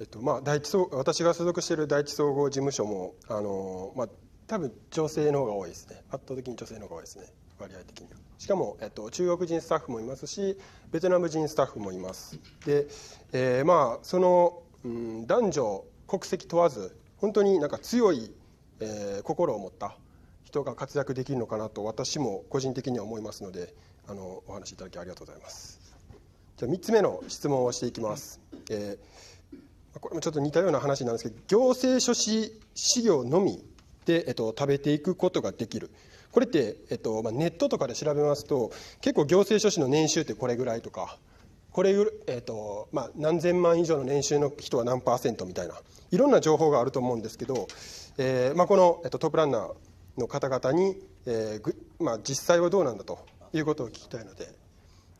えっとまあ、第一私が所属している第一総合事務所も、あのまあ、多分女性の方が多いですね圧倒的に女性の方が多いですね割合的にはしかも、えっと、中国人スタッフもいますしベトナム人スタッフもいますで、えー、まあその、うん、男女国籍問わず本当になんか強いえー、心を持った人が活躍できるのかなと私も個人的には思いますのであのお話いただきありがとうございますじゃあ3つ目の質問をしていきます、えー、これもちょっと似たような話なんですけど行政書士資料のみで、えっと、食べていくことができるこれって、えっとまあ、ネットとかで調べますと結構行政書士の年収ってこれぐらいとかこれ、えっとまあ、何千万以上の年収の人は何パーセントみたいないろんな情報があると思うんですけどえーまあ、この、えっと、トップランナーの方々に、えーまあ、実際はどうなんだということを聞きたいので、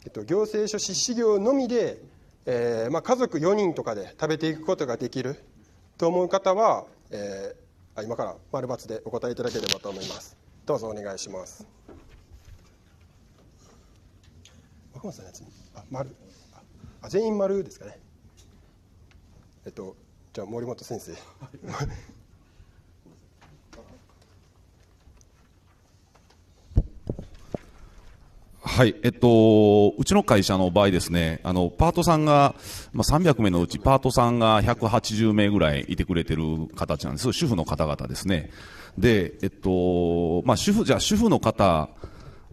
えっと、行政書士資料のみで、えーまあ、家族4人とかで食べていくことができると思う方は、えー、今から丸×でお答えいただければと思いますどうぞお願いします若松さんのやつあ丸あ全員丸ですかねえっとじゃあ森本先生はいはい、えっと、うちの会社の場合ですね、あの、パートさんが、まあ、300名のうちパートさんが180名ぐらいいてくれてる形なんです。主婦の方々ですね。で、えっと、まあ、主婦、じゃあ主婦の方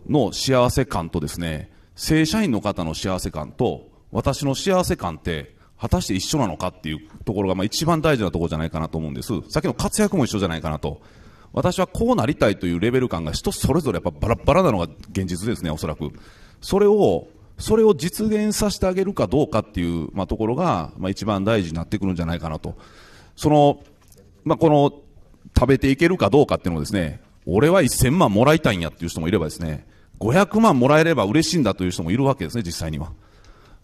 の幸せ感とですね、正社員の方の幸せ感と、私の幸せ感って、果たして一緒なのかっていうところが、まあ、一番大事なところじゃないかなと思うんです。さっきの活躍も一緒じゃないかなと。私はこうなりたいというレベル感が人それぞれやっぱバラバラなのが現実ですね、おそらく。それを、それを実現させてあげるかどうかっていう、まあ、ところが、まあ、一番大事になってくるんじゃないかなと。その、まあ、この、食べていけるかどうかっていうのをですね、俺は1000万もらいたいんやっていう人もいればですね、500万もらえれば嬉しいんだという人もいるわけですね、実際には。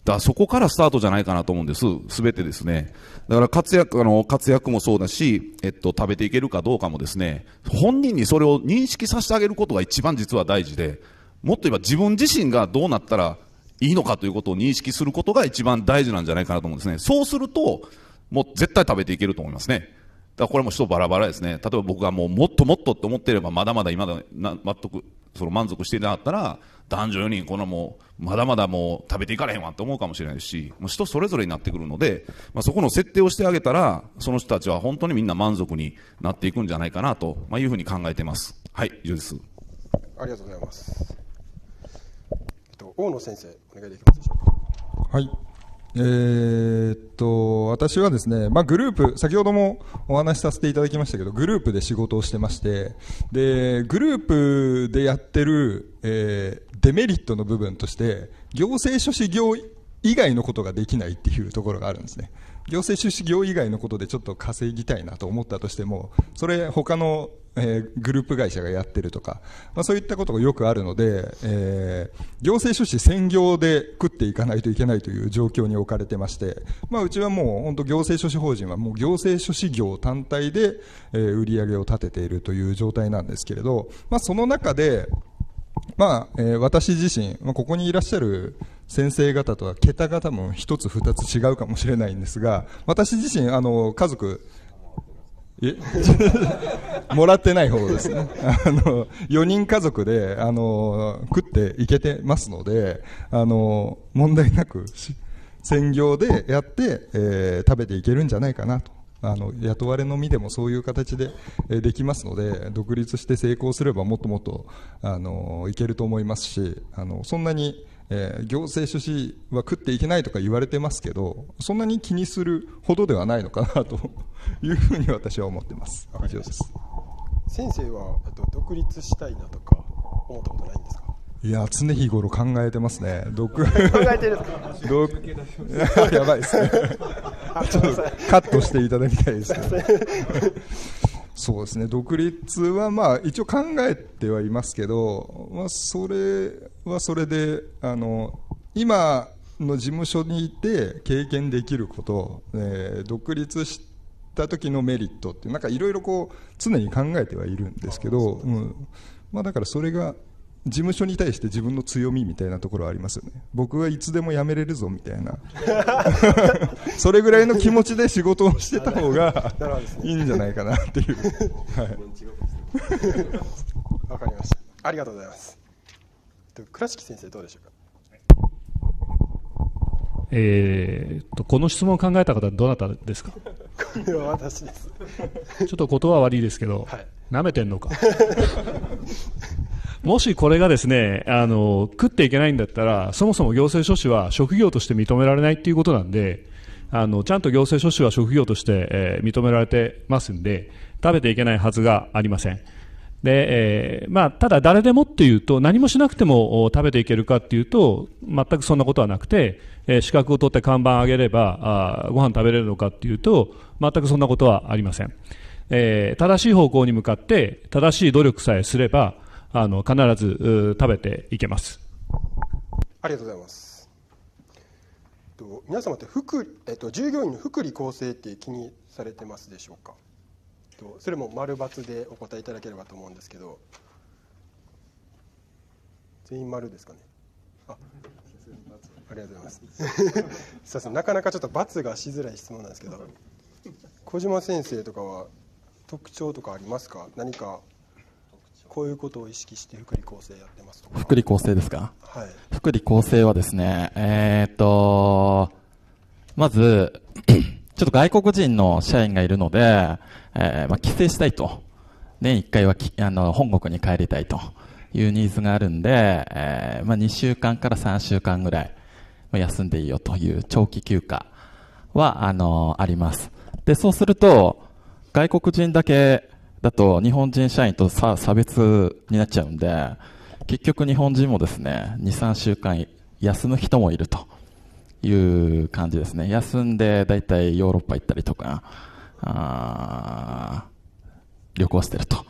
だそこからスタートじゃないかなと思うんです、すべてですね。だから活躍あの活躍もそうだし、えっと、食べていけるかどうかもですね、本人にそれを認識させてあげることが一番実は大事で、もっと言えば自分自身がどうなったらいいのかということを認識することが一番大事なんじゃないかなと思うんですね。そうすると、もう絶対食べていけると思いますね。だからこれも人バラバラですね。例えば僕がもうもっともっとって思ってればまだまだ今だ納得その満足してなかったら男女4人このもうまだまだもう食べていかれへんわって思うかもしれないしもう人それぞれになってくるので、まあ、そこの設定をしてあげたらその人たちは本当にみんな満足になっていくんじゃないかなと、まあ、いうふうに考えてますはい以上ですありがとうございます、えっと、大野先生お願いできますでしょうかはいえー、っと私はですね、まあ、グループ先ほどもお話しさせていただきましたけどグループで仕事をしてましてでグループでやってる、えー、デメリットの部分として行政書士業以外のことができないっていうところがあるんですね行政書士業以外のことでちょっと稼ぎたいなと思ったとしてもそれ他のえー、グループ会社がやってるとか、まあ、そういったことがよくあるので、えー、行政書士専業で食っていかないといけないという状況に置かれてまして、まあ、うちはもう本当行政書士法人はもう行政書士業単体で、えー、売り上げを立てているという状態なんですけれど、まあ、その中で、まあえー、私自身、まあ、ここにいらっしゃる先生方とは桁が多分1つ2つ違うかもしれないんですが私自身あの家族え もらってない方ですねあの4人家族であの食っていけてますのであの問題なく専業でやって、えー、食べていけるんじゃないかなとあの雇われの身でもそういう形で、えできますので独立して成功すればもっともっとあのいけると思いますしあのそんなにえー、行政書士は食っていけないとか言われてますけどそんなに気にするほどではないのかなと いうふうに私は思ってます以上です先生はえっと独立したいなとか思ったことないんですかいや常日頃考えてますね。考えてるんですか。やばいですね。ちょっとカットしていただきたいです、ね。そうですね独立はまあ一応考えてはいますけど、まあ、それはそれであの今の事務所にいて経験できること、えー、独立した時のメリットってなんかいろいろこう常に考えてはいるんですけどうんまあ、だからそれが事務所に対して自分の強みみたいなところありますよね僕はいつでも辞めれるぞみたいな それぐらいの気持ちで仕事をしてた方がいいんじゃないかなっていうわ、かりましたありがとうございます倉敷先生どうでしょうかえー、とこの質問を考えた方はどなたですかこれは私ですちょっと言葉悪いですけど、はい、舐めてんのかもしこれがですね、あの、食っていけないんだったら、そもそも行政書士は職業として認められないっていうことなんで、あの、ちゃんと行政書士は職業として、えー、認められてますんで、食べていけないはずがありません。で、えー、まあ、ただ誰でもっていうと、何もしなくても食べていけるかっていうと、全くそんなことはなくて、えー、資格を取って看板上げれば、あご飯食べれるのかっていうと、全くそんなことはありません。えー、正しい方向に向かって、正しい努力さえすれば、あの必ず食べていけますありがとうございます皆様って福、えっと、従業員の福利厚生って気にされてますでしょうかそれも丸×でお答えいただければと思うんですけど全員丸ですかねあありがとうございます そうそうなかなかちょっと×がしづらい質問なんですけど小島先生とかは特徴とかありますか何かこういうことを意識して福利厚生やってますとか福利厚生ですか、はい、福利厚生はですね、えー、っと、まず、ちょっと外国人の社員がいるので、えー、まあ、帰省したいと。年一回はきあの本国に帰りたいというニーズがあるんで、えー、まあ、二週間から三週間ぐらい、まあ、休んでいいよという長期休暇は、あのあります。で、そうすると、外国人だけだと日本人社員と差別になっちゃうんで結局日本人もですね23週間休む人もいるという感じですね休んで大体ヨーロッパ行ったりとかあ旅行してると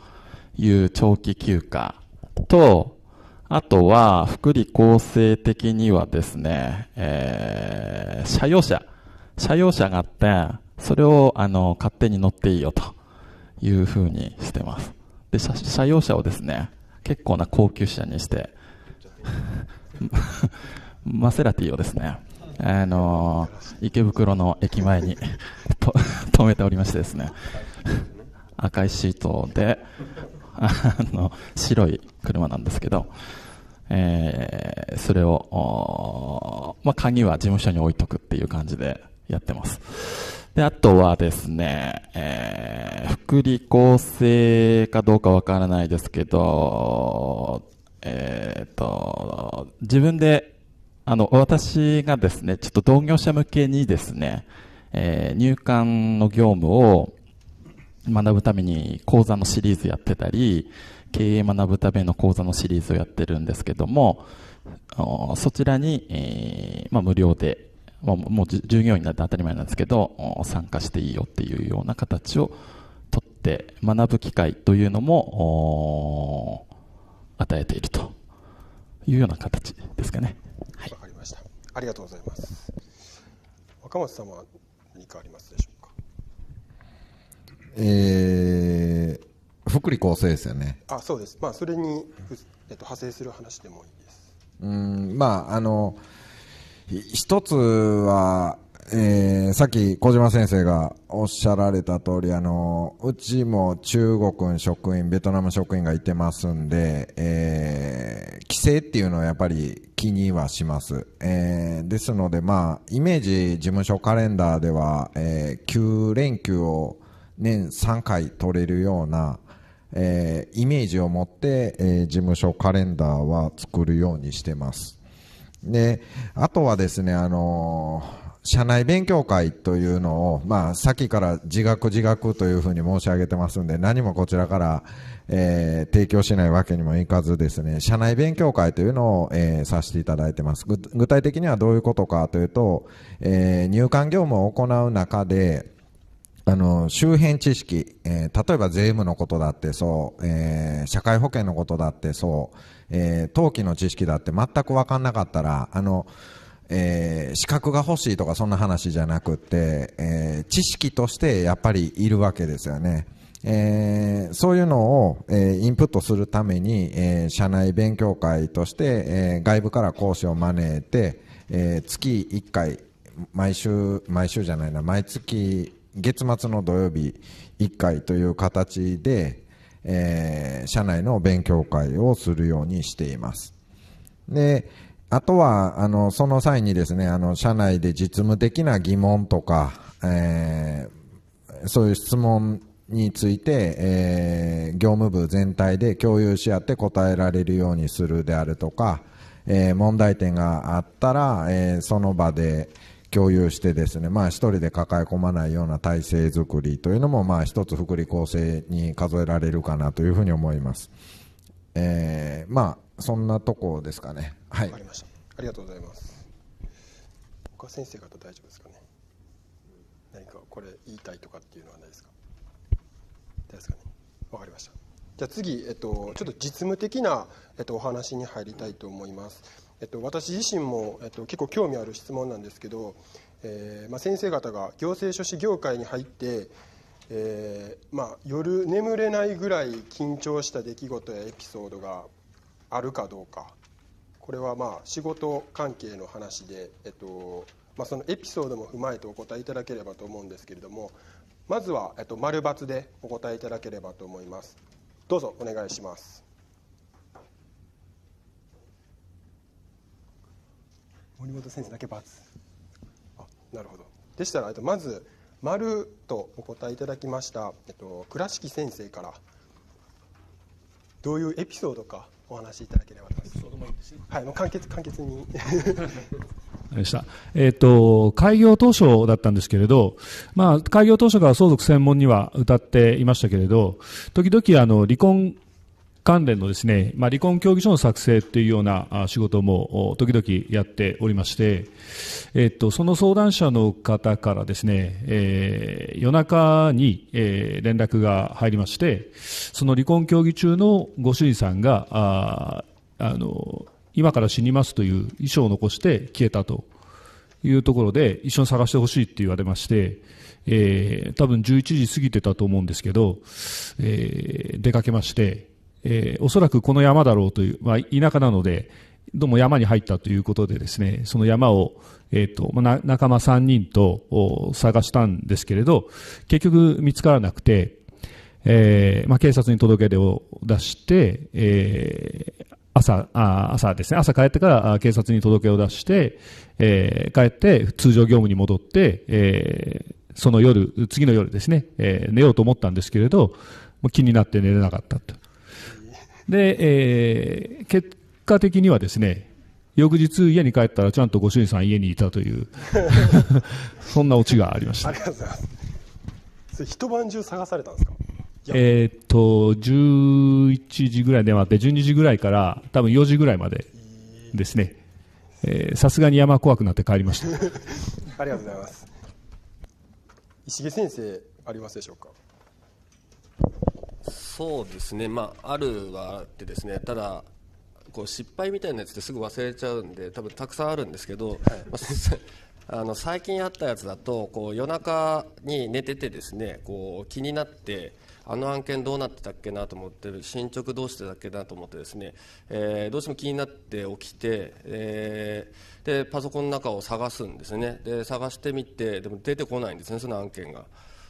いう長期休暇とあとは福利厚生的にはですね、えー、社用車社用車があってそれをあの勝手に乗っていいよと。いうふうにしてます。で、車用車をですね、結構な高級車にして、マセラティをですね、あのー、池袋の駅前に 止めておりましてですね、赤いシートで、あの、白い車なんですけど、えー、それを、まあ、鍵は事務所に置いとくっていう感じでやってます。で、あとはですね、えー、福利厚生かどうかわからないですけど、えっ、ー、と、自分で、あの、私がですね、ちょっと同業者向けにですね、えー、入管の業務を学ぶために講座のシリーズやってたり、経営学ぶための講座のシリーズをやってるんですけども、そちらに、えー、まあ、無料でもうもう従業員だって当たり前なんですけど参加していいよっていうような形をとって学ぶ機会というのも与えているというような形ですかね。はい、かりましたありがとうございます若松さんは何かありますでしょうか、えー、福利厚生ですよねあそうです、まあ、それに、えっと、派生する話でもいいですうんまああのー一つは、えー、さっき小島先生がおっしゃられた通りあのうちも中国の職員ベトナム職員がいてますんで、えー、規制っていうのはやっぱり気にはします、えー、ですので、まあ、イメージ事務所カレンダーでは、えー、9連休を年3回取れるような、えー、イメージを持って、えー、事務所カレンダーは作るようにしてますで、あとはですね、あの社内勉強会というのを、まあ、さっきから自学自学というふうに申し上げてますんで、何もこちらから、えー、提供しないわけにもいかずですね、社内勉強会というのを、えー、させていただいてます。具体的にはどういうことかというと、えー、入管業務を行う中で、あの周辺知識、えー、例えば税務のことだってそう、えー、社会保険のことだってそう、えー、陶器の知識だって全く分かんなかったら、あの、えー、資格が欲しいとかそんな話じゃなくて、えー、知識としてやっぱりいるわけですよね。えー、そういうのを、えインプットするために、え社内勉強会として、え外部から講師を招いて、え月1回毎週毎週じゃないな毎月月末の土曜日1回という形で、えー、社内の勉強会をするようにしています。で、あとは、あの、その際にですね、あの、社内で実務的な疑問とか、えー、そういう質問について、えー、業務部全体で共有し合って答えられるようにするであるとか、えー、問題点があったら、えー、その場で、共有してですね、まあ一人で抱え込まないような体制づくりというのも、まあ一つ福利厚生に数えられるかなというふうに思います。えー、まあそんなとこですかね。はい。わかりました。ありがとうございます。他先生方大丈夫ですかね。何かこれ言いたいとかっていうのはないですか。ですかね。わかりました。じゃあ次、えっと、ちょっと実務的な、えっと、お話に入りたいと思います。えっと、私自身も、えっと、結構興味ある質問なんですけど、えーまあ、先生方が行政書士業界に入って、えーまあ、夜眠れないぐらい緊張した出来事やエピソードがあるかどうかこれはまあ仕事関係の話で、えっとまあ、そのエピソードも踏まえてお答えいただければと思うんですけれどもまずは、えっと、丸×でお答えいただければと思いますどうぞお願いします森本先生だけ×あなるほどでしたらまず「丸とお答えいただきました、えっと、倉敷先生からどういうエピソードかお話しいただければと思います。いいはい、もう簡潔簡潔にで した。えっ、ー、と、開業当初だったんですけれど、まあ、開業当初から相続専門には歌っていましたけれど、時々、あの、離婚関連のですね、まあ、離婚協議書の作成っていうような仕事も時々やっておりまして、えっと、その相談者の方からですね、えー、夜中に、えー、連絡が入りましてその離婚協議中のご主人さんがああの今から死にますという遺書を残して消えたというところで一緒に探してほしいって言われまして、えー、多分11時過ぎてたと思うんですけど、えー、出かけまして。えー、おそらくこの山だろうという、まあ、田舎なので、どうも山に入ったということでですね、その山を、えっ、ー、と、まあ、仲間3人と探したんですけれど、結局見つからなくて、えー、まあ、警察に届け出を出して、えー、朝、あ朝ですね、朝帰ってから警察に届けを出して、え帰って通常業務に戻って、えその夜、次の夜ですね、え寝ようと思ったんですけれど、気になって寝れなかったと。で、えー、結果的にはですね、翌日家に帰ったらちゃんとご主人さん家にいたという そんなオチがありました。ありがとうございます。一晩中探されたんですかえっと、11時ぐらいで回って、12時ぐらいから多分4時ぐらいまでですね。さすがに山怖くなって帰りました。ありがとうございます。石毛先生、ありますでしょうかそうですね、まあ、あるはあってですねただこう失敗みたいなやつってすぐ忘れちゃうんで多分たくさんあるんですけど、はい、まあ、先生 あの最近あったやつだとこう夜中に寝ててですねこう気になってあの案件どうなってたっけなと思ってる進捗どうしてたっけなと思ってですね、えー、どうしても気になって起きて、えー、でパソコンの中を探すんですねで探してみてでも出てこないんですねその案件が。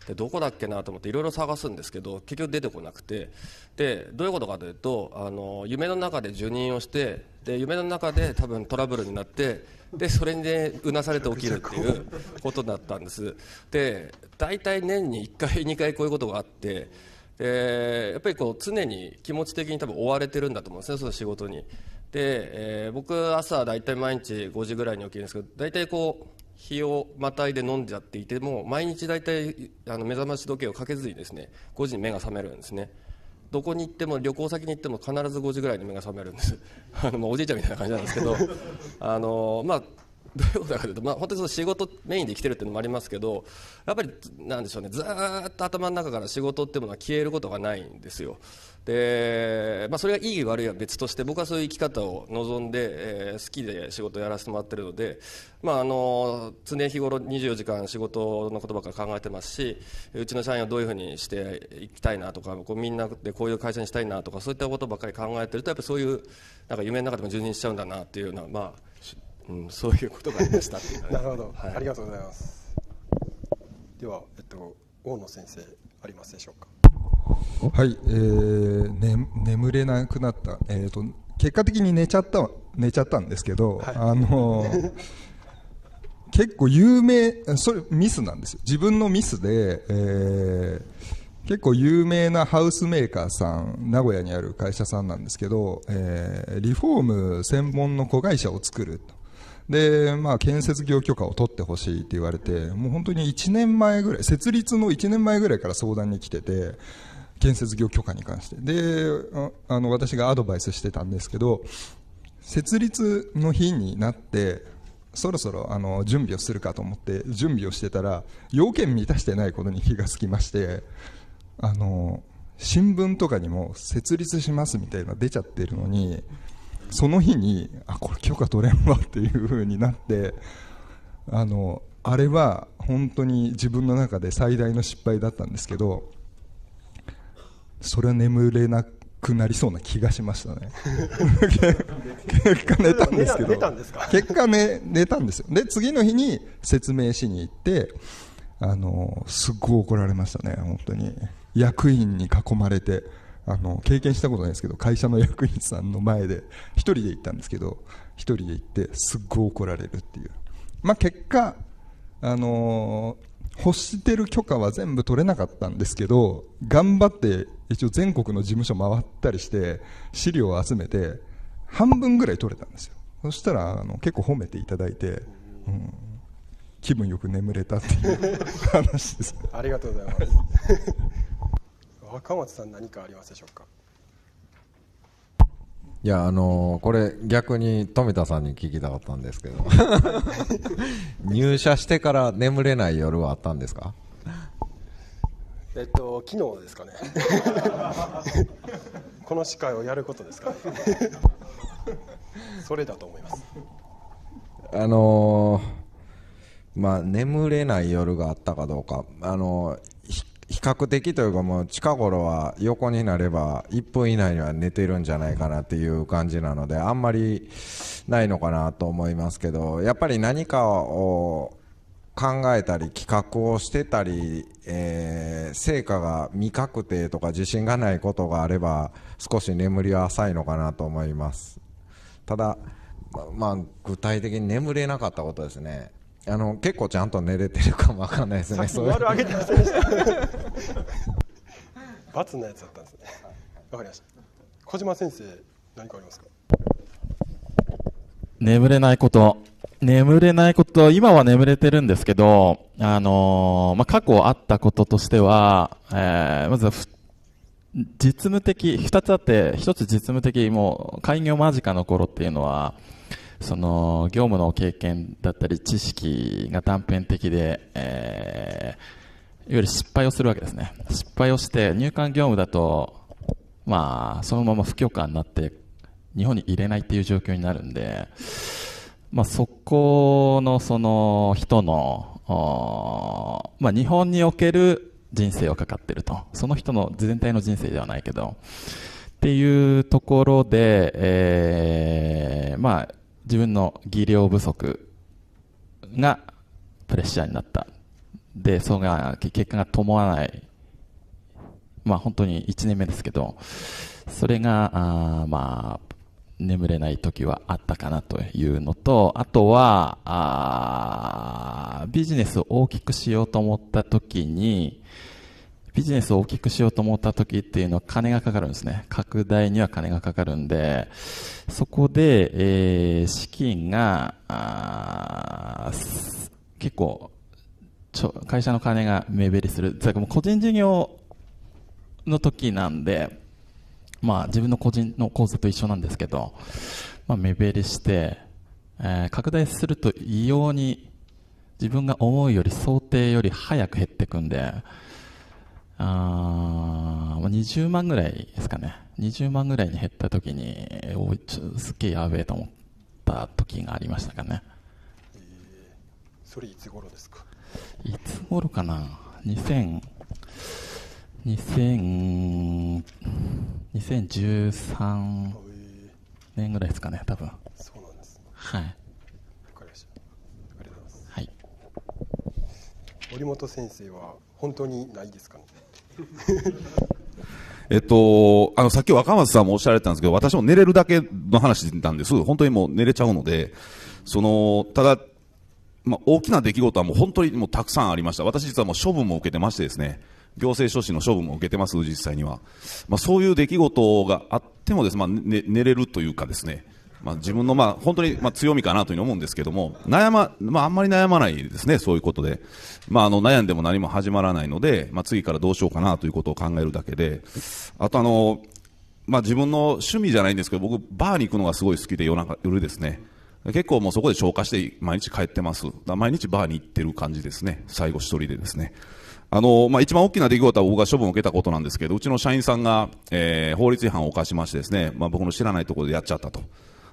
でどこだっけなと思っていろいろ探すんですけど結局出てこなくてでどういうことかというとあの夢の中で受任をしてで夢の中で多分トラブルになってでそれに、ね、うなされて起きるっていうことだったんですで大体年に1回2回こういうことがあってでやっぱりこう常に気持ち的に多分追われてるんだと思うんですねその仕事にで、えー、僕朝大体毎日5時ぐらいに起きるんですけど大体こう日をまたいで飲んじゃっていても毎日大体あの目覚まし時計をかけずにですね5時に目が覚めるんですねどこに行っても旅行先に行っても必ず5時ぐらいに目が覚めるんです あの、まあ、おじいちゃんみたいな感じなんですけど あのまあどういうことかというと、まあ、本当にその仕事メインで生きてるっていうのもありますけどやっぱりなんでしょうねずっと頭の中から仕事っていうものは消えることがないんですよで、まあ、それがいい悪いは別として僕はそういう生き方を望んで、えー、好きで仕事をやらせてもらってるので、まあ、あの常日頃24時間仕事のことばっかり考えてますしうちの社員をどういうふうにしていきたいなとかこうみんなでこういう会社にしたいなとかそういったことばっかり考えてるとやっぱそういうなんか夢の中でも充実しちゃうんだなっていうような、まあうん、そういうことがありました なるほど、はい、ありがとうございますでは、えっと、大野先生ありますでしょうかはい、えーね、眠れなくなった、えーと、結果的に寝ちゃった寝ちゃったんですけど、はい、あの結構有名それミスなんですよ自分のミスで、えー、結構有名なハウスメーカーさん名古屋にある会社さんなんですけど、えー、リフォーム専門の子会社を作るで、まあ、建設業許可を取ってほしいって言われてもう本当に1年前ぐらい設立の1年前ぐらいから相談に来てて建設業許可に関してであの私がアドバイスしてたんですけど設立の日になってそろそろあの準備をするかと思って準備をしてたら要件満たしてないことに気がつきましてあの新聞とかにも設立しますみたいな出ちゃってるのにその日にあこれ許可取れんわっていう風になってあのあれは本当に自分の中で最大の失敗だったんですけどそれは眠れなくなりそうな気がしましたね 結果寝たんですけど結果寝寝たんですよで次の日に説明しに行ってあのすっごい怒られましたね本当に役員に囲まれてあの経験したことないですけど会社の役員さんの前で1人で行ったんですけど1人で行ってすっごい怒られるっていう、まあ、結果、あの欲してる許可は全部取れなかったんですけど頑張って一応全国の事務所回ったりして資料を集めて半分ぐらい取れたんですよそしたらあの結構褒めていただいて、うん、気分よく眠れたっていう 話ですありがとうございます 若松さん何かありますでしょうかいやあのー、これ逆に富田さんに聞きたかったんですけど 入社してから眠れない夜はあったんですかえっと昨日ですかね この司会をやることですかね それだと思いますあのー、まあ眠れない夜があったかどうかあの比較的というかもう近頃は横になれば1分以内には寝てるんじゃないかなっていう感じなのであんまりないのかなと思いますけどやっぱり何かを考えたり企画をしてたり、えー、成果が未確定とか自信がないことがあれば少し眠りは浅いのかなと思いますただ、まあ、具体的に眠れなかったことですねあの結構ちゃんと寝れてるかもわかんないですねそういう罰のやつだったんですねわかりました小島先生何かありますか眠れないこと眠れないこと、今は眠れてるんですけど、あのー、まあ、過去あったこととしては、えー、まずは、実務的、二つあって、一つ実務的、もう、開業間近の頃っていうのは、その、業務の経験だったり、知識が断片的で、えー、いわゆる失敗をするわけですね。失敗をして、入管業務だと、まあ、そのまま不許可になって、日本に入れないっていう状況になるんで、まあ、そこのその人の、まあ、日本における人生をかかってると。その人の全体の人生ではないけど。っていうところで、えー、まあ、自分の技量不足がプレッシャーになった。で、それが、結果が伴わない。まあ、本当に1年目ですけど、それが、あまあ、眠れない時はあったかなというのと、あとは、あビジネスを大きくしようと思った時に、ビジネスを大きくしようと思った時っていうのは金がかかるんですね。拡大には金がかかるんで、そこで、えー、資金が、結構、ちょ会社の金が目減りする。個人事業の時なんで、まあ、自分の個人の構図と一緒なんですけど、まあ、目減りして、えー、拡大すると異様に自分が思うより想定より早く減っていくんで、あ20万ぐらいですかね20万ぐらいに減った時におすっげえやべえと思った時がありましたかね、えそれいつ頃ですかいつ頃かな2000 2 0 1 3年ぐらいですかね、多分そうなんです、ね、はい。森本先生は本当にないですかね えっと、あの、さっき若松さんもおっしゃられたんですけど、私も寝れるだけの話なんです。本当にもう寝れちゃうので、その、ただ、まあ、大きな出来事はもう本当にもうたくさんありました。私実はもう処分も受けてましてですね、行政書士の処分も受けてます、実際には。まあ、そういう出来事があってもです、ね、まあね、寝れるというかですね、まあ、自分の、まあ、本当に、まあ、強みかなというふうに思うんですけども、悩ま、まあ、あんまり悩まないですね、そういうことで。まあ、あの、悩んでも何も始まらないので、まあ、次からどうしようかなということを考えるだけで、あとあの、まあ、自分の趣味じゃないんですけど、僕、バーに行くのがすごい好きで、夜中、夜ですね。結構もうそこで消化して毎日帰ってます。毎日バーに行ってる感じですね。最後一人でですね。あの、まあ、一番大きな出来事は僕が処分を受けたことなんですけど、うちの社員さんが、えー、法律違反を犯しましてですね、まあ、僕の知らないところでやっちゃったと。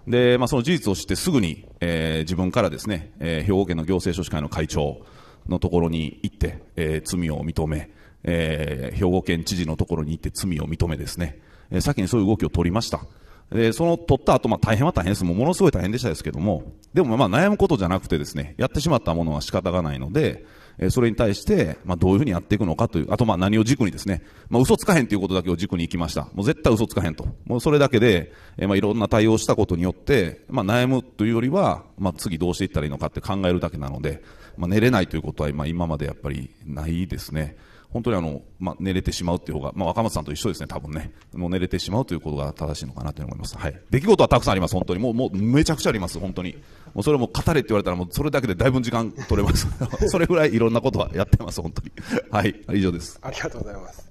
で、まあ、その事実を知ってすぐに、えー、自分からですね、えー、兵庫県の行政書士会の会長のところに行って、えー、罪を認め、えー、兵庫県知事のところに行って罪を認めですね、えー、先にそういう動きを取りました。で、その取った後、まあ、大変は大変です。もものすごい大変でしたですけども、でもま悩むことじゃなくてですね、やってしまったものは仕方がないので、えそれに対して、まあ、どういうふうにやっていくのかという、あとまあ何を軸にですね、まあ、嘘つかへんということだけを軸に行きました。もう絶対嘘つかへんと。もうそれだけで、えまあ、いろんな対応したことによって、まあ、悩むというよりは、まあ、次どうしていったらいいのかって考えるだけなので、まあ、寝れないということは今今までやっぱりないですね。本当にあの、まあ、寝れてしまうっていう方が、まあ、若松さんと一緒ですね、多分ね。もう寝れてしまうということが正しいのかなと思います。はい。出来事はたくさんあります、本当に。もう、もう、めちゃくちゃあります、本当に。もうそれも語れって言われたら、もうそれだけでだいぶ時間取れます。それぐらいいろんなことはやってます、本当に。はい、以上です。ありがとうございます。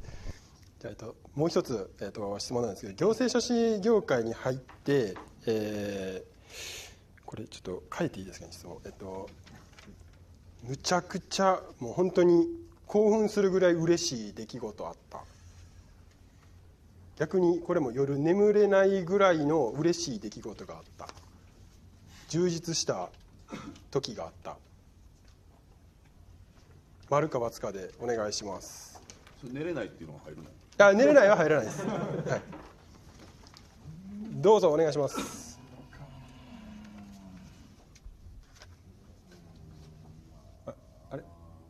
じゃえっと、もう一つ、えっと、質問なんですけど、行政書士業界に入って、えー、これちょっと書いていいですかね、質問。えっと、むちゃくちゃ、もう本当に興奮するぐらい嬉しい出来事あった逆にこれも夜眠れないぐらいの嬉しい出来事があった充実した時があった丸か×かでお願いします寝れないっていうのは入るのあ寝れないは入らないです、はい、どうぞお願いします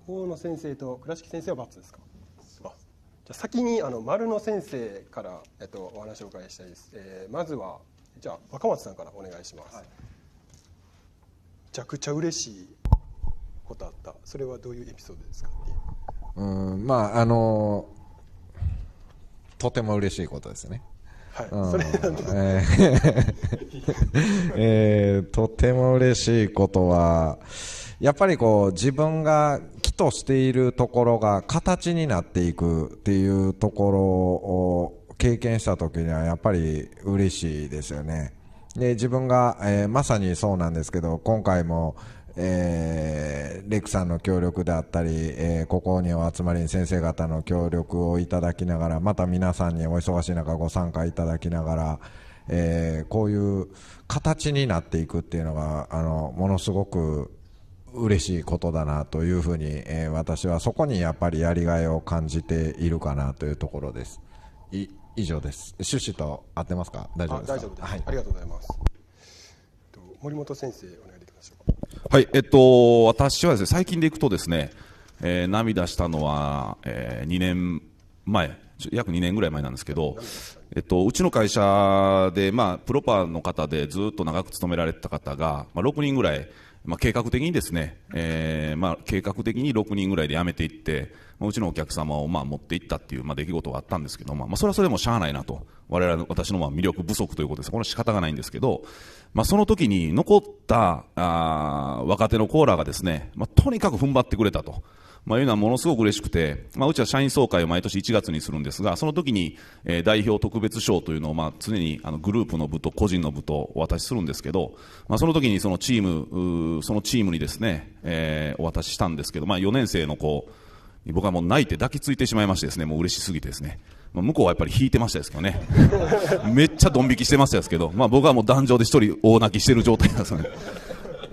大野先生と倉敷先生はツですかあじゃ先にあの丸野先生から、えっと、お話をお伺いしたいです、えー、まずはじゃ若松さんからお願いします、めちゃくちゃ嬉しいことあったそれはどういうエピソードですかうんまああのとても嬉しいことですねはい、それ ええとても嬉しいことはやっぱりこう自分がとしているところが形になっていくっていうところを経験した時にはやっぱり嬉しいですよね。で自分が、えー、まさにそうなんですけど今回も、えー、レクさんの協力であったり、えー、ここにお集まりに先生方の協力をいただきながらまた皆さんにお忙しい中ご参加いただきながら、えこういう形になっていくっていうのがあのものすごく嬉しいことだなというふうに、えー、私はそこにやっぱりやりがいを感じているかなというところです。い以上です。趣旨と合ってますか。大丈夫です大丈夫です、はい。ありがとうございます。森本先生お願いできましょうか。はい、えっと私はですね最近でいくとですね、えー、涙したのは、えー、2年前約2年ぐらい前なんですけど、えっと、うちの会社で、まあ、プロパーの方でずっと長く勤められてた方が、まあ、6人ぐらいまあ、計画的にですね、えーまあ、計画的に6人ぐらいで辞めていって、まあ、うちのお客様をまあ持っていったっていう、まあ、出来事があったんですけど、まあ、それはそれでもしゃあないなと、我々の私のまあ魅力不足ということです、これは仕方がないんですけど、まあ、その時に残ったあ若手のコーラがですね、まあ、とにかく踏ん張ってくれたと。まあ、いうのはものすごく嬉しくて、まあ、うちは社員総会を毎年1月にするんですが、その時に、えー、代表特別賞というのを、まあ、常にあのグループの部と個人の部とお渡しするんですけど、まあ、その時にそのチーム、そのチームにですね、えー、お渡ししたんですけど、まあ、4年生の子、僕はもう泣いて抱きついてしまいましてですね、もう嬉しすぎてですね。まあ、向こうはやっぱり引いてましたですけどね。めっちゃドン引きしてましたですけど、まあ僕はもう壇上で一人大泣きしてる状態なんですよね。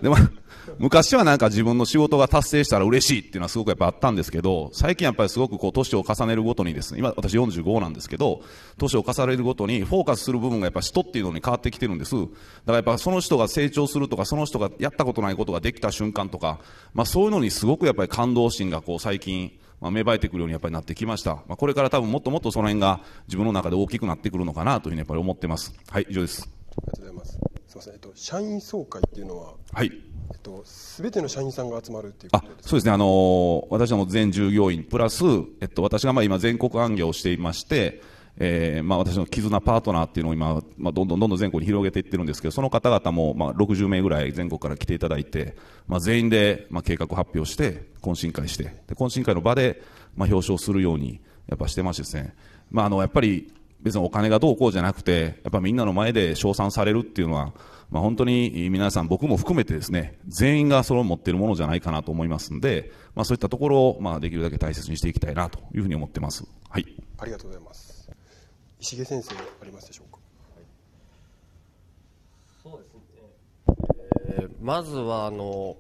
で、まあ、昔はなんか自分の仕事が達成したら嬉しいっていうのはすごくやっぱあったんですけど、最近やっぱりすごくこう、年を重ねるごとにですね、今私45なんですけど、年を重ねるごとにフォーカスする部分がやっぱ人っていうのに変わってきてるんです。だからやっぱその人が成長するとか、その人がやったことないことができた瞬間とか、まあそういうのにすごくやっぱり感動心がこう最近、まあ、芽生えてくるようにやっぱりなってきました。まあこれから多分もっともっとその辺が自分の中で大きくなってくるのかなというふうにやっぱり思ってます。はい、以上です。ありがとうございます。すみません、えっと、社員総会っていうのは、はい、えっと、全ての社員さんが集まるっていうあそうですね、あのー、私ども全従業員、プラス、えっと、私がまあ今、全国案業をしていまして、えーまあ、私の絆パートナーっていうのを今、まあ、どんどんどんどん全国に広げていってるんですけど、その方々も、まあ、60名ぐらい全国から来ていただいて、まあ、全員で、まあ、計画発表して、懇親会して、で懇親会の場で、まあ、表彰するようにやっぱしてましてですね、まあ、あのやっぱり別にお金がどうこうじゃなくて、やっぱみんなの前で称賛されるっていうのは、まあ、本当に皆さん、僕も含めてですね、全員がそれを持っているものじゃないかなと思いますので、まあ、そういったところを、まあ、できるだけ大切にしていきたいなというふうに思ってます。はい。ありがとうございます。石毛先生、ありますでしょうか。はい、そうですね。えー、まずは、あの、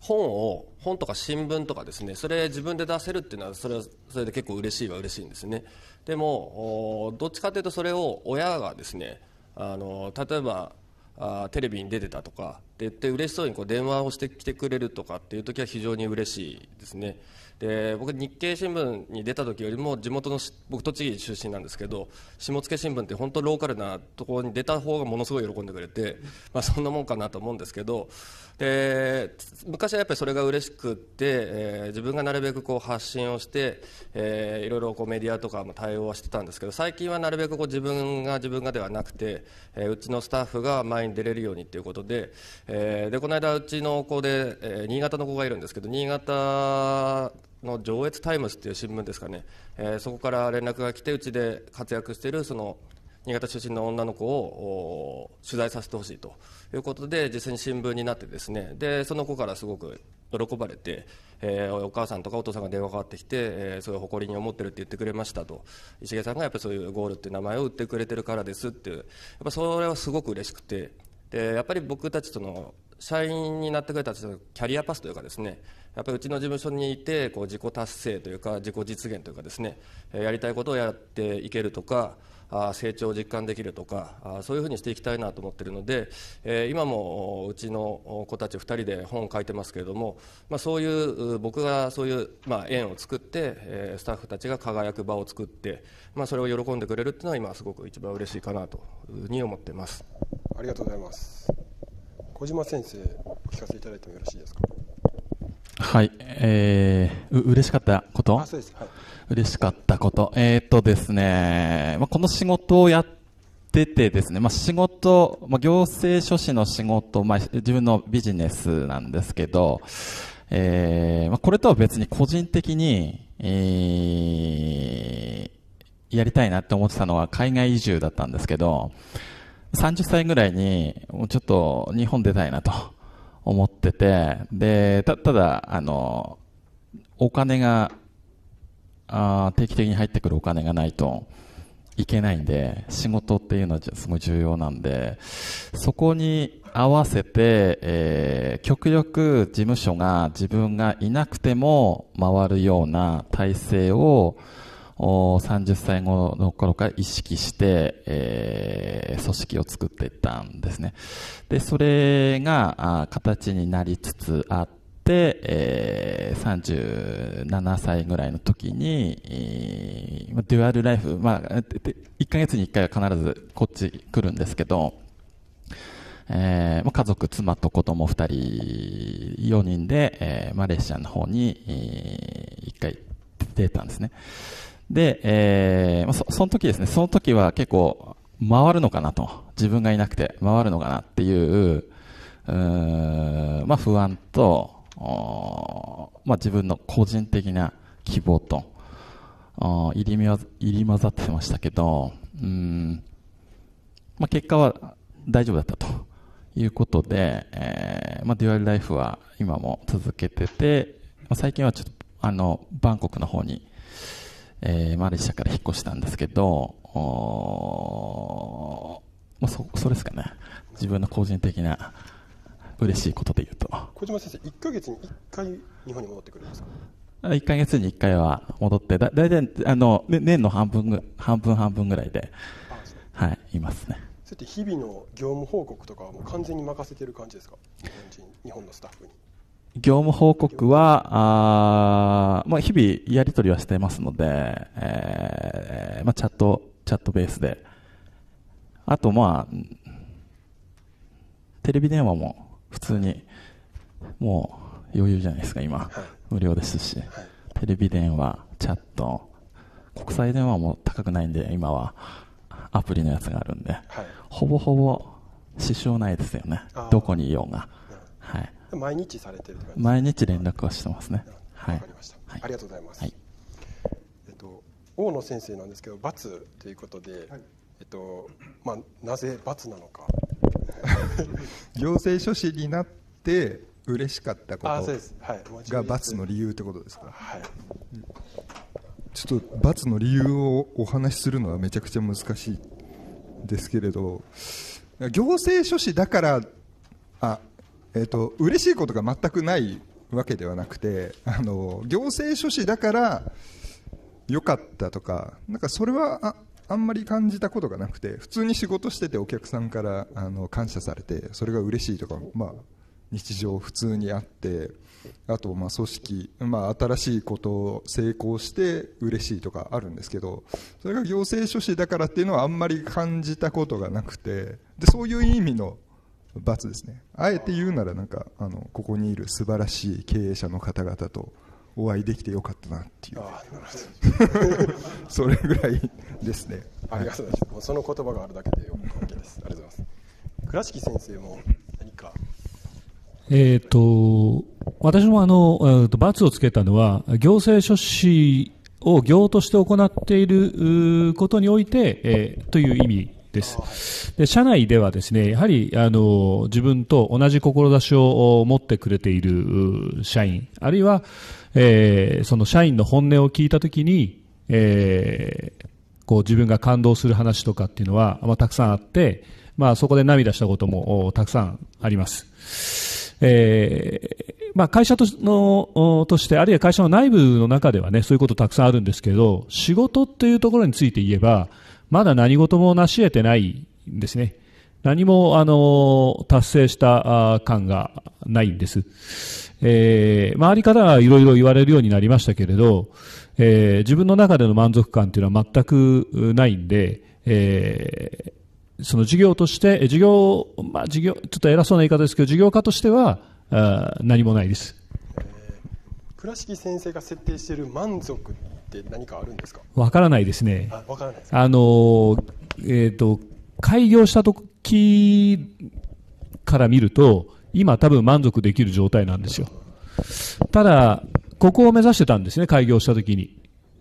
本を本とか新聞とかですねそれ自分で出せるっていうのはそれはそれで結構嬉しいは嬉しいんですねでもおどっちかというとそれを親がですねあの例えばあテレビに出てたとかって言って嬉しそうにこう電話をしてきてくれるとかっていう時は非常に嬉しいですね。で僕日経新聞に出た時よりも地元の僕栃木出身なんですけど下野新聞って本当ローカルなところに出た方がものすごい喜んでくれて、まあ、そんなもんかなと思うんですけどで昔はやっぱりそれが嬉しくって、えー、自分がなるべくこう発信をして、えー、いろいろこうメディアとかも対応はしてたんですけど最近はなるべくこう自分が自分がではなくて、えー、うちのスタッフが前に出れるようにということで,、えー、でこの間うちの子で、えー、新潟の子がいるんですけど新潟の上越タイムスっていう新聞ですかね、えー、そこから連絡が来てうちで活躍しているその新潟出身の女の子を取材させてほしいということで実際に新聞になってですねでその子からすごく喜ばれて、えー、お母さんとかお父さんが電話がかかってきて、えー、そういう誇りに思ってるって言ってくれましたと石毛さんがやっぱそういうゴールっていう名前を売ってくれてるからですっていうやっぱそれはすごく嬉しくてでやっぱり僕たちその社員になってくれたキャリアパスというかですねやっぱりうちの事務所にいてこう自己達成というか自己実現というかですねやりたいことをやっていけるとか成長を実感できるとかそういうふうにしていきたいなと思っているので今もうちの子たち2人で本を書いてますけれども、まあ、そういう僕がそういう、まあ、縁を作ってスタッフたちが輝く場を作って、まあ、それを喜んでくれるっていうのは今すごく一番嬉しいかなというふうに思っていますありがとうございます小島先生お聞かせいただいてもよろしいですかはい、えー、う嬉しかったことあそうです、はい、嬉しかったこと、えー、っとですね、まあ、この仕事をやっててですね、まあ、仕事、まあ、行政書士の仕事、まあ、自分のビジネスなんですけど、えーまあ、これとは別に個人的に、えー、やりたいなって思ってたのは海外移住だったんですけど、30歳ぐらいに、もうちょっと日本出たいなと。思ってて、で、ただ、あの、お金が、あ定期的に入ってくるお金がないといけないんで、仕事っていうのはすごい重要なんで、そこに合わせて、えー、極力事務所が自分がいなくても回るような体制を、30歳後の頃から意識して、えー、組織を作っていったんですね。で、それが形になりつつあって、えー、37歳ぐらいの時に、えー、デュアルライフ、まあ、1ヶ月に1回は必ずこっち来るんですけど、えー、家族、妻と子供2人、4人で、えー、マレーシアの方に、えー、1回出たんですね。で、えー、そその時ですね、その時は結構回るのかなと、自分がいなくて回るのかなっていう、うまあ不安と、まあ自分の個人的な希望と、入り入り混ざってましたけど、うんまあ、結果は大丈夫だったということで、えーまあ、デュアルライフは今も続けてて、まあ、最近はちょっとあのバンコクの方にえー、マレーシアから引っ越したんですけど、まあ、そ、それですかね。自分の個人的な嬉しいことで言うと。小島先生、1か月に1回日本に戻ってくるんですか1か月に1回は戻って、だ大体あの、ね、年の半分ぐ半分半分ぐらいで、はい、いますね。って日々の業務報告とかはもう完全に任せてる感じですか日本のスタッフに。業務報告は、あまあ、日々やり取りはしてますので、えー、まあ、チャット、チャットベースで。あと、まあ、テレビ電話も普通に、もう余裕じゃないですか、今。無料ですし。テレビ電話、チャット、国際電話も高くないんで、今はアプリのやつがあるんで、ほぼほぼ支障ないですよね。どこにいようが。はい。毎日されてるて毎日連絡はしてますね。はい。はい、ありがとうございます。はい、えっと大野先生なんですけど罰ということで、はい、えっとまあなぜ罰なのか。行 政書士になって嬉しかったことが罰の理由ってことですか。はい。ちょっと罰の理由をお話しするのはめちゃくちゃ難しいですけれど行政書士だからあえーと、嬉しいことが全くないわけではなくてあの行政書士だから良かったとかなんかそれはああんまり感じたことがなくて普通に仕事しててお客さんからあの感謝されてそれが嬉しいとか、まあ、日常普通にあってあとま組織、まあ、新しいことを成功して嬉しいとかあるんですけどそれが行政書士だからっていうのはあんまり感じたことがなくてでそういう意味の罰ですねあえて言うならなんかあのここにいる素晴らしい経営者の方々とお会いできてよかったなっていう それぐらいですねありがとうございます、はい、その言葉があるだけでよく OK ですありがとうございます倉敷先生も何かえーと、私もあの罰をつけたのは行政書士を業として行っていることにおいて、えー、という意味です。で社内ではですね、やはりあの自分と同じ志を持ってくれている社員、あるいは、えー、その社員の本音を聞いたときに、えー、こう自分が感動する話とかっていうのは、まあ、たくさんあって、まあ、そこで涙したこともたくさんあります。えー、まあ、会社とのとして、あるいは会社の内部の中ではね、そういうことたくさんあるんですけど、仕事っていうところについて言えば、まだ何事も成し得てないんですね。何も、あの、達成した感がないんです。えー、周りからいろいろ言われるようになりましたけれど、えー、自分の中での満足感というのは全くないんで、えー、その事業として、事業、まあ事業、ちょっと偉そうな言い方ですけど、事業家としては、あ何もないです。倉敷先生が設定している満足って何かあるんですかわからないですね。あ、わからないですあのえっ、ー、と、開業した時から見ると、今多分満足できる状態なんですよ。ただ、ここを目指してたんですね、開業した時に。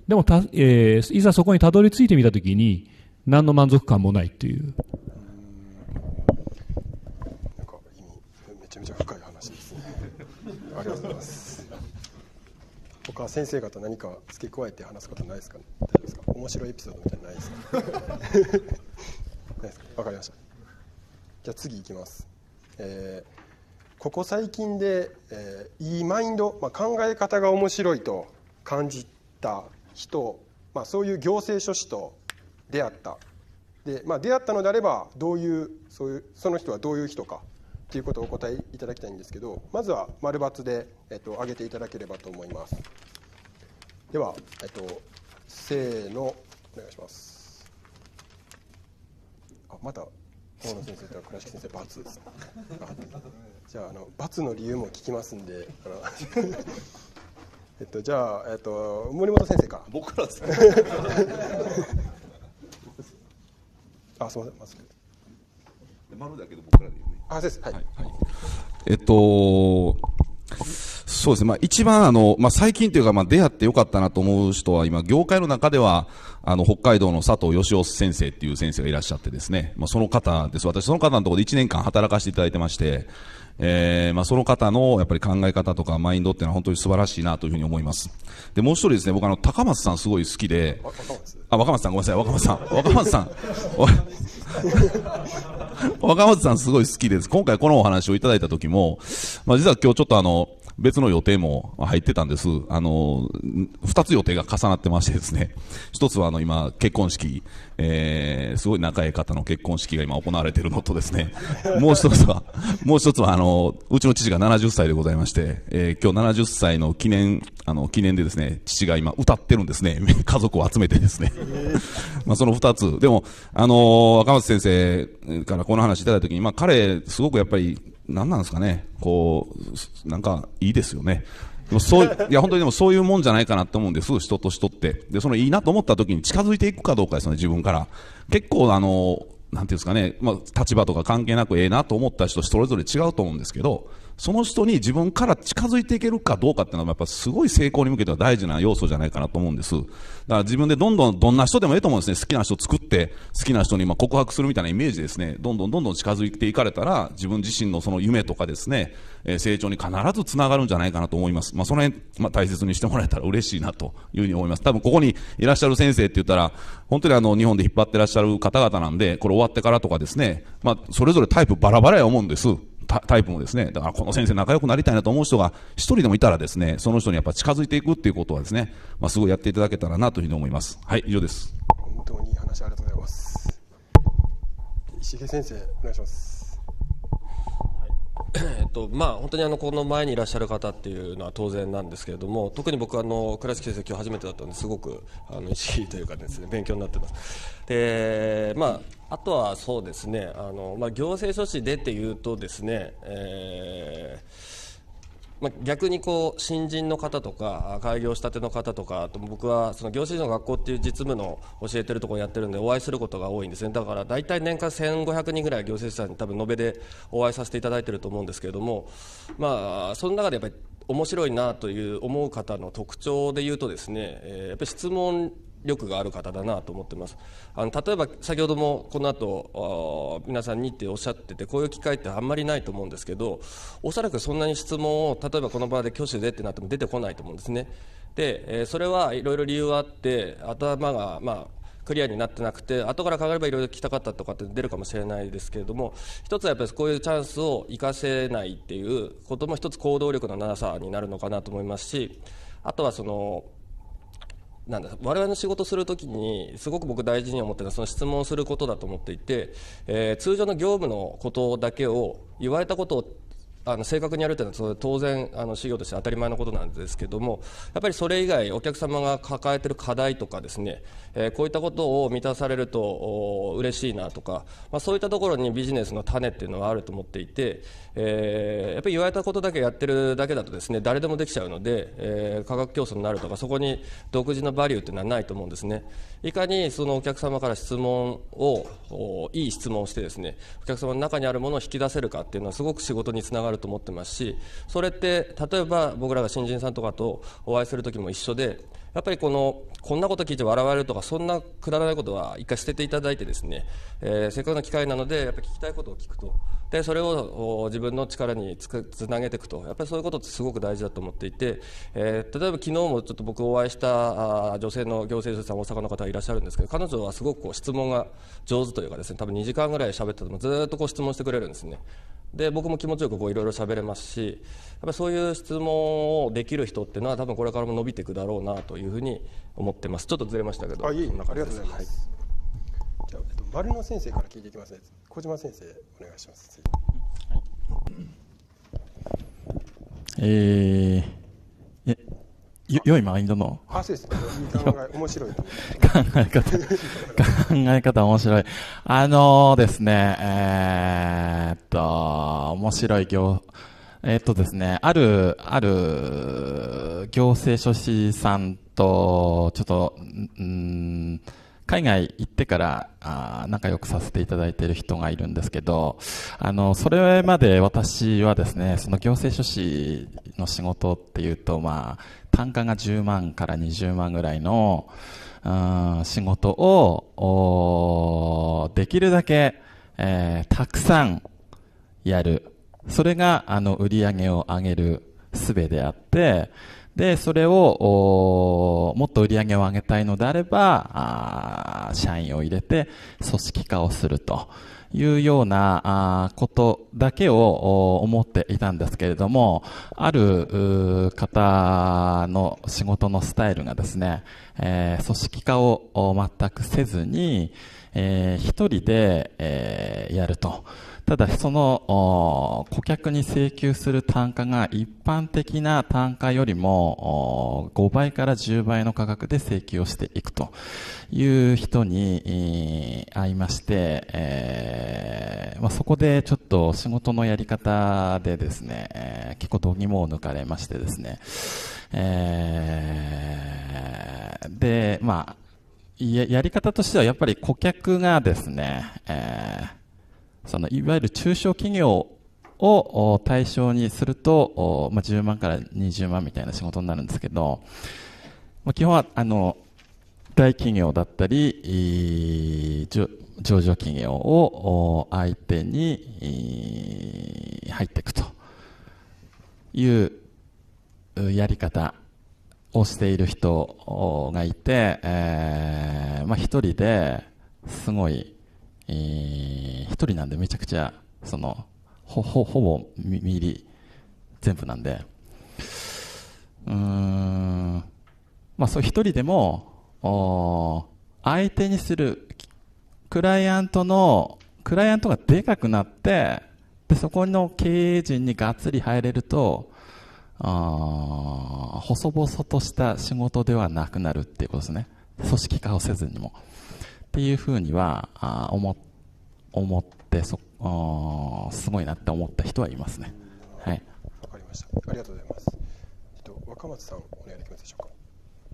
でもた、えー、いざそこにたどり着いてみた時に、何の満足感もないっていう。なんか、めちゃめちゃ深い話ですね。ありがとうございます。他先生方何か付け加えて話すことないですか、ね、大丈夫ですか面白いエピソードみたいなないですか ないですか分かりましたじゃあ次いきます、えー、ここ最近で、えー、いいマインド、まあ、考え方が面白いと感じた人、まあ、そういう行政書士と出会ったで、まあ、出会ったのであればどういうそういうその人はどういう人かっていうことをお答えいただきたいんですけどまずは丸×で、えっと、上げていただければと思いますでは、えっと、せーのお願いしますあまた河野先生と倉敷先生×ですじゃああの×の理由も聞きますんで えっと、じゃあ、えっと、森本先生から僕らですね あすみませんマスク丸だけど僕からでいいよね。あ、そうです。はい。はい、えっと、そうですね、まあ、一番あの、まあ、最近というか、まあ、出会ってよかったなと思う人は、今、業界の中では、あの北海道の佐藤義雄先生っていう先生がいらっしゃって、ですね、まあ、その方です、私、その方のところで1年間働かせていただいてまして、えーまあ、その方のやっぱり考え方とかマインドっていうのは本当に素晴らしいなというふうに思います。で、もう一人ですね、僕あの、高松さんすごい好きで、あ、若松さんごめんなさい、若松さん、若松さん、若松さんすごい好きです。今回このお話をいただいた時も、まあ、実は今日ちょっとあの、別の予定も入ってたんです。あの、2つ予定が重なってましてですね、1 つはあの今、結婚式、えー、すごい仲良い方の結婚式が今行われているのとですね、もう1つは、もう1つはあの、うちの父が70歳でございまして、えー、今日70歳の記念、あの、記念でですね、父が今歌ってるんですね、家族を集めてですね。まあその2つ。でも、あの赤松先生からこの話いただいたときに、まあ彼、すごくやっぱり、何なんですかね、こう、なんかいいですよね。でもそういや本当にでもそういうもんじゃないかなと思うんです、人と人って。で、そのいいなと思った時に近づいていくかどうかですね、自分から。結構あの、なんていうんですかね、まあ、立場とか関係なくええなと思った人、それぞれ違うと思うんですけど、その人に自分から近づいていけるかどうかっていうのは、やっぱすごい成功に向けては大事な要素じゃないかなと思うんです。だから自分でどんどんどんな人でもいいと思うんですね。好きな人作って、好きな人にま告白するみたいなイメージですね。どんどんどんどん近づいていかれたら、自分自身のその夢とかですね、え成長に必ずつながるんじゃないかなと思います。まあ、その辺、まあ、大切にしてもらえたら嬉しいなというふうに思います。多分ここにいらっしゃる先生って言ったら、本当にあの、日本で引っ張ってらっしゃる方々なんで、これ終わってからとかですね、まあ、それぞれタイプバラバラや思うんです。タイプもですね、だからこの先生仲良くなりたいなと思う人が一人でもいたらですね、その人にやっぱ近づいていくっていうことはですね、まあ、すごいやっていただけたらなというふうに思います。はい、以上です。本当に話ありがとうございます。石毛先生、お願いします。えっとまあ、本当にあのこの前にいらっしゃる方っていうのは当然なんですけれども特に僕あの倉敷先生今日初めてだったのですごくあの意識というかですね 勉強になってます。でまあ、あとはそうですねあの、まあ、行政書士でっていうとですね、えーまあ、逆にこう新人の方とか開業したての方とかと僕はその行政の学校っていう実務の教えてるところやってるんでお会いすることが多いんですねだから大体年間1500人ぐらい行政者に多分延べでお会いさせていただいてると思うんですけれどもまあその中でやっぱり面白いなという思う方の特徴で言うとですね、えー、やっぱり質問力がある方だなと思ってますあの例えば先ほどもこの後皆さんにっておっしゃっててこういう機会ってあんまりないと思うんですけどおそらくそんなに質問を例えばこの場で挙手でってなっても出てこないと思うんですねで、えー、それはいろいろ理由はあって頭がまあクリアになってなくて後から考えればいろいろ聞きたかったとかって出るかもしれないですけれども一つはやっぱりこういうチャンスを生かせないっていうことも一つ行動力のなさになるのかなと思いますしあとはそのなんだ我々の仕事するときにすごく僕大事に思ってるのはその質問をすることだと思っていて、えー、通常の業務のことだけを言われたことをあの正確にやるというのは当然あの事業として当たり前のことなんですけどもやっぱりそれ以外お客様が抱えている課題とかですね、えー、こういったことを満たされると嬉しいなとか、まあ、そういったところにビジネスの種っていうのはあると思っていて、えー、やっぱり言われたことだけやってるだけだとですね誰でもできちゃうので、えー、価格競争になるとかそこに独自のバリューっていうのはないと思うんですね、いかにそのお客様から質問をいい質問をしてですねお客様の中にあるものを引き出せるかっていうのはすごく仕事につながると思ってますしそれって例えば僕らが新人さんとかとお会いする時も一緒でやっぱりこのこんなこと聞いて笑われるとかそんなくだらないことは一回捨てていただいてですね、えー、せっかくの機会なのでやっぱ聞きたいことを聞くとでそれを自分の力につつなげていくとやっぱりそういうことってすごく大事だと思っていて、えー、例えば昨日もちょっと僕お会いしたあ女性の行政書士さん大阪の方がいらっしゃるんですけど彼女はすごくこう質問が上手というかですね多分2時間ぐらい喋っててもずっとこう質問してくれるんですね。で僕も気持ちよくいろいろ喋れますしやっぱりそういう質問をできる人っていうのは多分これからも伸びていくだろうなというふうに思ってますちょっとずれましたけどあいえいえありがとうございます、はい、じゃあ、えっと、丸野先生から聞いていきますね小島先生お願いします、はい、えー、えよ良いマインドのあそうです、ね、考え面白い考え方考え方面白いあのー、ですねえー、っと面白い行えっとですねあるある行政書士さんと、ちょっと、うん、海外行ってからあ仲良くさせていただいている人がいるんですけど、あの、それまで私はですね、その行政書士の仕事っていうと、まあ、単価が10万から20万ぐらいの、仕事を、できるだけ、えー、たくさんやる。それが、あの、売り上げを上げる術であって、で、それを、もっと売り上げを上げたいのであれば、社員を入れて組織化をすると。いうようなことだけを思っていたんですけれども、ある方の仕事のスタイルがですね、えー、組織化を全くせずに、えー、一人で、えー、やると。ただその顧客に請求する単価が一般的な単価よりも5倍から10倍の価格で請求をしていくという人に会いまして、えー、まあ、そこでちょっと仕事のやり方でですね、え結構度肝を抜かれましてですね、えー、で、まあや、やり方としてはやっぱり顧客がですね、えーそのいわゆる中小企業を対象にすると、まあ、10万から20万みたいな仕事になるんですけど、まあ、基本はあの大企業だったり上場企業を相手に入っていくというやり方をしている人がいて、えーまあ、1人ですごいえー、一人なんでめちゃくちゃ、その、ほ、ほ、ほぼみ、り全部なんで、うん、まあそう一人でも、お相手にするクライアントの、クライアントがでかくなって、で、そこの経営陣にがっつり入れると、あ細々とした仕事ではなくなるっていうことですね。組織化をせずにも。っていうふうにはあ思思ってそあすごいなって思った人はいますね。はい。わかりました。ありがとうございます。えっと若松さんお願いできますでしょ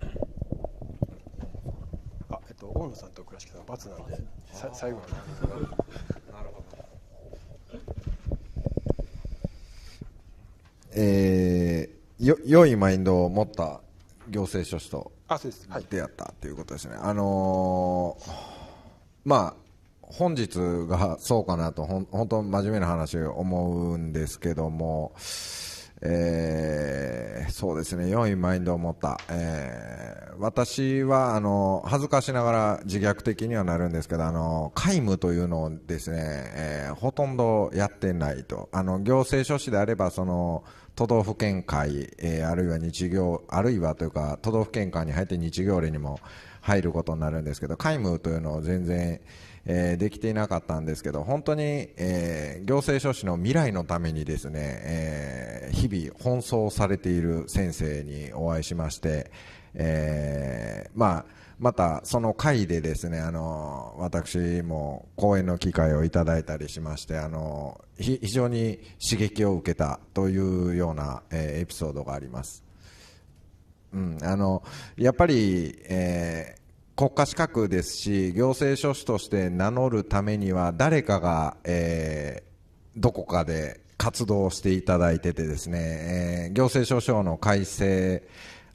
うか。あえっと大野さんと倉敷さんバツなんでさ最後の。なるほど。えー、よ良いマインドを持った行政書士とあはい、出会ったということですね。あのー、まあ本日がそうかなと本当真面目な話思うんですけども、えー、そうですね良いマインドを持った、えー、私はあの恥ずかしながら自虐的にはなるんですけどあの皆無というのをですね、えー、ほとんどやってないとあの行政書士であればその都道府県会、えー、あるいは日行、あるいはというか、都道府県会に入って日行令にも入ることになるんですけど、皆無というのを全然、えー、できていなかったんですけど、本当に、えー、行政書士の未来のためにですね、えー、日々奔走されている先生にお会いしまして、えー、まあ、またその会でですねあの私も講演の機会をいただいたりしましてあの非常に刺激を受けたというような、えー、エピソードがあります、うん、あのやっぱり、えー、国家資格ですし行政書士として名乗るためには誰かが、えー、どこかで活動していただいててですね、えー、行政書士の改正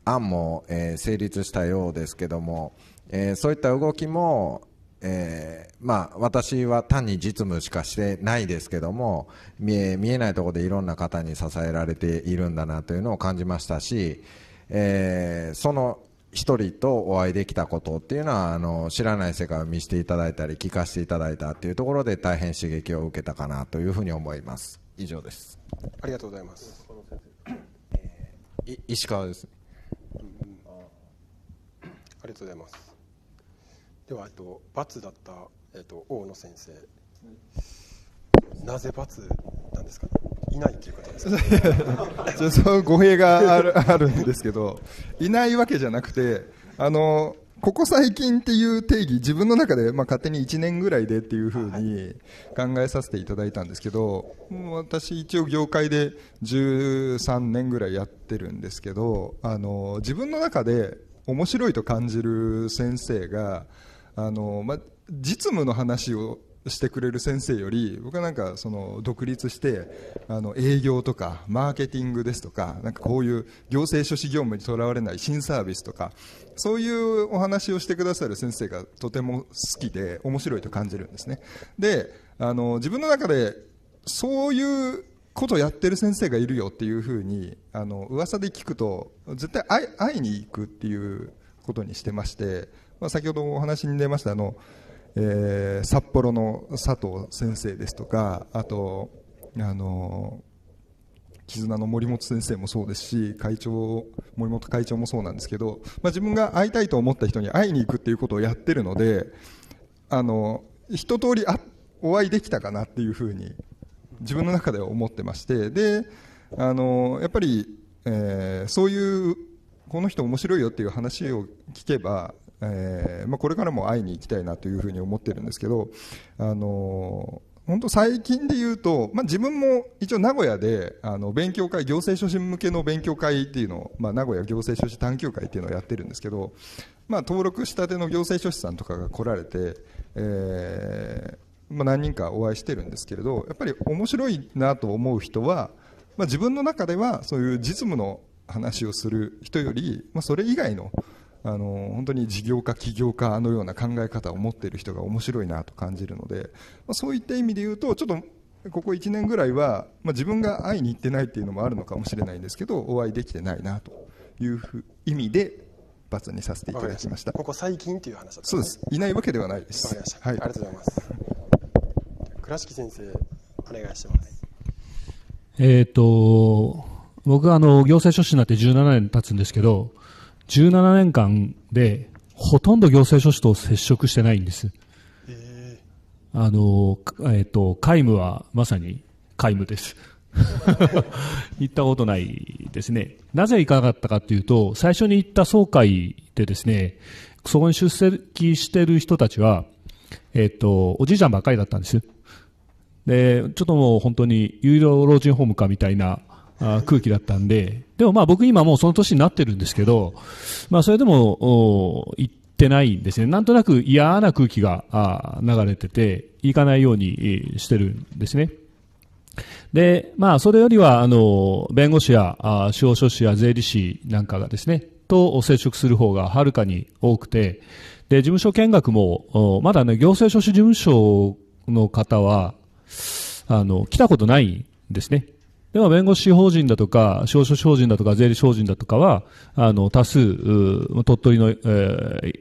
案も、えー、成立したようですけども、えー、そういった動きも、えー、まあ、私は単に実務しかしてないですけども見え見えないところでいろんな方に支えられているんだなというのを感じましたし、えー、その一人とお会いできたことっていうのはあの知らない世界を見せていただいたり聞かせていただいたっていうところで大変刺激を受けたかなというふうに思います以上ですありがとうございます、えー、石川です、ねありがとうございますでは、えっと、罰だった、えっと、大野先生、なぜ罰なんですか、ね、いないということですかその語弊があるあるんですけどいないわけじゃなくてあのここ最近っていう定義自分の中で、まあ、勝手に1年ぐらいでっていうふうに考えさせていただいたんですけど、私、一応業界で13年ぐらいやってるんですけどあの自分の中で面白いと感じる先生があの、ま、実務の話をしてくれる先生より僕はなんかその独立してあの営業とかマーケティングですとかなんかこういう行政書士業務にとらわれない新サービスとかそういうお話をしてくださる先生がとても好きで面白いと感じるんですねであの自分の中でそういうことやってる先生がいるよっていうふうにあの噂で聞くと絶対会い会いに行くっていうことにしてまして、まあ、先ほどもお話に出ましたあの、えー、札幌の佐藤先生ですとかあとあの絆の森本先生もそうですし会長森本会長もそうなんですけど、まあ、自分が会いたいと思った人に会いに行くっていうことをやってるのであの一通りお会いできたかなっていうふうに自分の中では思ってましてであのやっぱり、えー、そういうこの人面白いよっていう話を聞けば、えーまあ、これからも会いに行きたいなというふうに思ってるんですけどあの本当最近で言うと、まあ、自分も一応名古屋であの勉強会行政書士向けの勉強会っていうのを、まあ、名古屋行政書士探究会っていうのをやってるんですけど、まあ、登録したての行政書士さんとかが来られて、えーまあ、何人かお会いしてるんですけれどやっぱり面白いなと思う人は、まあ、自分の中ではそういう実務の話をする人より、まあ、それ以外のあの本当に事業家、起業家のような考え方を持っている人が面白いなと感じるので、まあ、そういった意味で言うとちょっとここ1年ぐらいは、まあ、自分が会いに行ってないっていうのもあるのかもしれないんですけどお会いできてないなという意味で罰にさせていただきましたここ最近という話だった、ね、そうですいないわけではないですわかりました、はい、ありがとうございます倉敷先生、お願いします。えっ、ー、と、僕はあの行政書士になって17年経つんですけど、17年間でほとんど行政書士と接触してないんです。えー、あの、えっ、ー、と、皆無はまさに皆無です。行ったことないですね。なぜ行かなかったかというと、最初に行った総会でですね、そこに出席してる人たちは、えっ、ー、と、おじいちゃんばっかりだったんです。で、ちょっともう本当に有料老人ホームかみたいなあ空気だったんで、でもまあ僕今もうその年になってるんですけど、まあそれでも行ってないんですね。なんとなく嫌な空気があ流れてて、行かないようにしてるんですね。で、まあそれよりは、あの、弁護士やあ司法書士や税理士なんかがですね、と接触する方がはるかに多くて、で、事務所見学も、まだね、行政書士事務所の方は、あの、来たことないんですね。では、弁護士法人だとか、少書法人だとか、税理士法人だとかは、あの、多数、鳥取の、え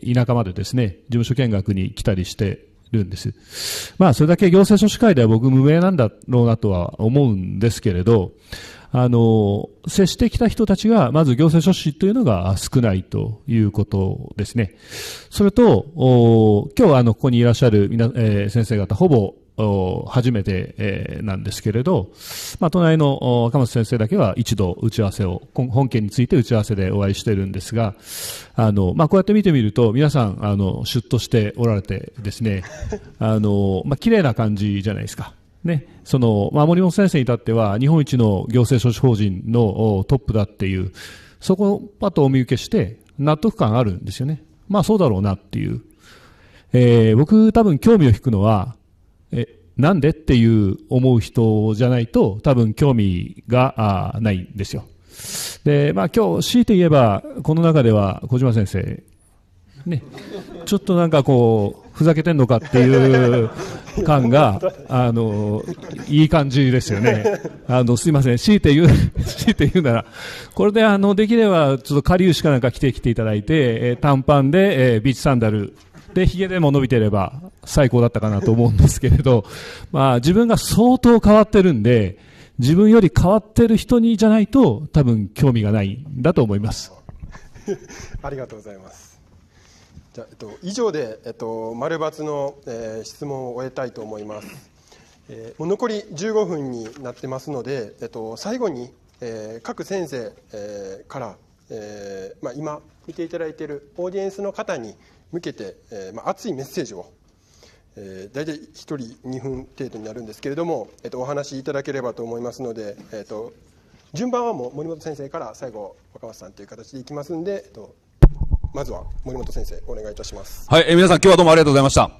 ー、田舎までですね、事務所見学に来たりしてるんです。まあ、それだけ行政書士会では僕無名なんだろうなとは思うんですけれど、あの、接してきた人たちが、まず行政書士というのが少ないということですね。それと、お今日あの、ここにいらっしゃる皆、えー、先生方、ほぼ初めて、えなんですけれど、まあ、隣の赤松先生だけは一度打ち合わせを本件について打ち合わせでお会いしてるんですがあの、まあ、こうやって見てみると皆さんあのシュッとしておられて ですねあの、まあ綺麗な感じじゃないですか。ね、その、まあ、森本先生に至っては、日本一の行政書士法人のトップだっていう、そこをパッとお見受けして、納得感あるんですよね。まあ、そうだろうなっていう。えー、僕、多分興味を引くのは、えなんでっていう思う人じゃないと多分興味がないんですよ。で、まあ今日強いて言えばこの中では小島先生、ね、ちょっとなんかこうふざけてんのかっていう感があのいい感じですよね。あのすいません強いて言う 強いて言うならこれであのできればちょっと下流しかなんか着てきていただいて、え短パンで、えビーチサンダルで、ヒゲでも伸びてれば最高だったかなと思うんですけれど、まあ自分が相当変わってるんで、自分より変わってる人にじゃないと多分興味がないんだと思います。ありがとうございます。じゃえっと、以上で、えっと、丸抜の、えー、質問を終えたいと思います。えー、もう残り15分になってますので、えっと、最後に、えー、各先生、えー、から、えーまあ、今見ていただいているオーディエンスの方に向けて、えーまあ、熱いメッセージを、えー、大体1人2分程度になるんですけれども、えーと、お話しいただければと思いますので、えーと、順番はもう森本先生から最後若松さんという形でいきますんで、えーと、まずは森本先生お願いいたします。はい、えー、皆さん今日はどうもありがとうございました。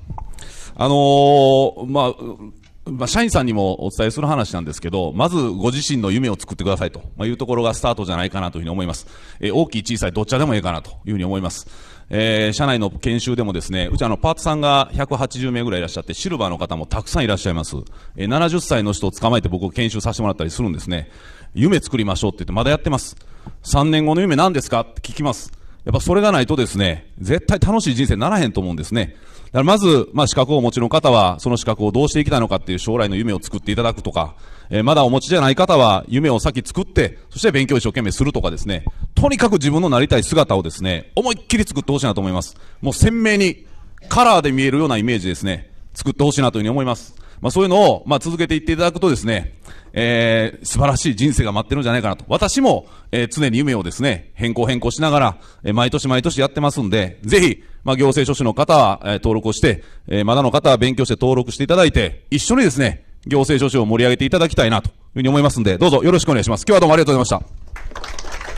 あのー、まあまあ、社員さんにもお伝えする話なんですけど、まずご自身の夢を作ってくださいと、まあ、いうところがスタートじゃないかなというふうに思います。え大きい小さいどっちでもいいかなというふうに思います。えー、社内の研修でもですね、うちあのパートさんが180名ぐらいいらっしゃって、シルバーの方もたくさんいらっしゃいます。えー、70歳の人を捕まえて僕研修させてもらったりするんですね。夢作りましょうって言って、まだやってます。3年後の夢何ですかって聞きます。やっぱそれがないとですね、絶対楽しい人生にならへんと思うんですね。だからまず、まあ資格をお持ちの方は、その資格をどうしていきたいのかっていう将来の夢を作っていただくとか、えー、まだお持ちじゃない方は、夢を先作って、そして勉強一生懸命するとかですね、とにかく自分のなりたい姿をですね、思いっきり作ってほしいなと思います。もう鮮明に、カラーで見えるようなイメージですね、作ってほしいなというふうに思います。まあそういうのを、まあ続けていっていただくとですね、えー、素晴らしい人生が待ってるんじゃないかなと。私も、えー、常に夢をですね、変更変更しながら、えー、毎年毎年やってますんで、ぜひ、まあ、行政書士の方は、えー、登録をして、えー、まだの方は勉強して登録していただいて、一緒にですね、行政書士を盛り上げていただきたいなというふうに思いますんで、どうぞよろしくお願いします。今日はどうもありがとうございました。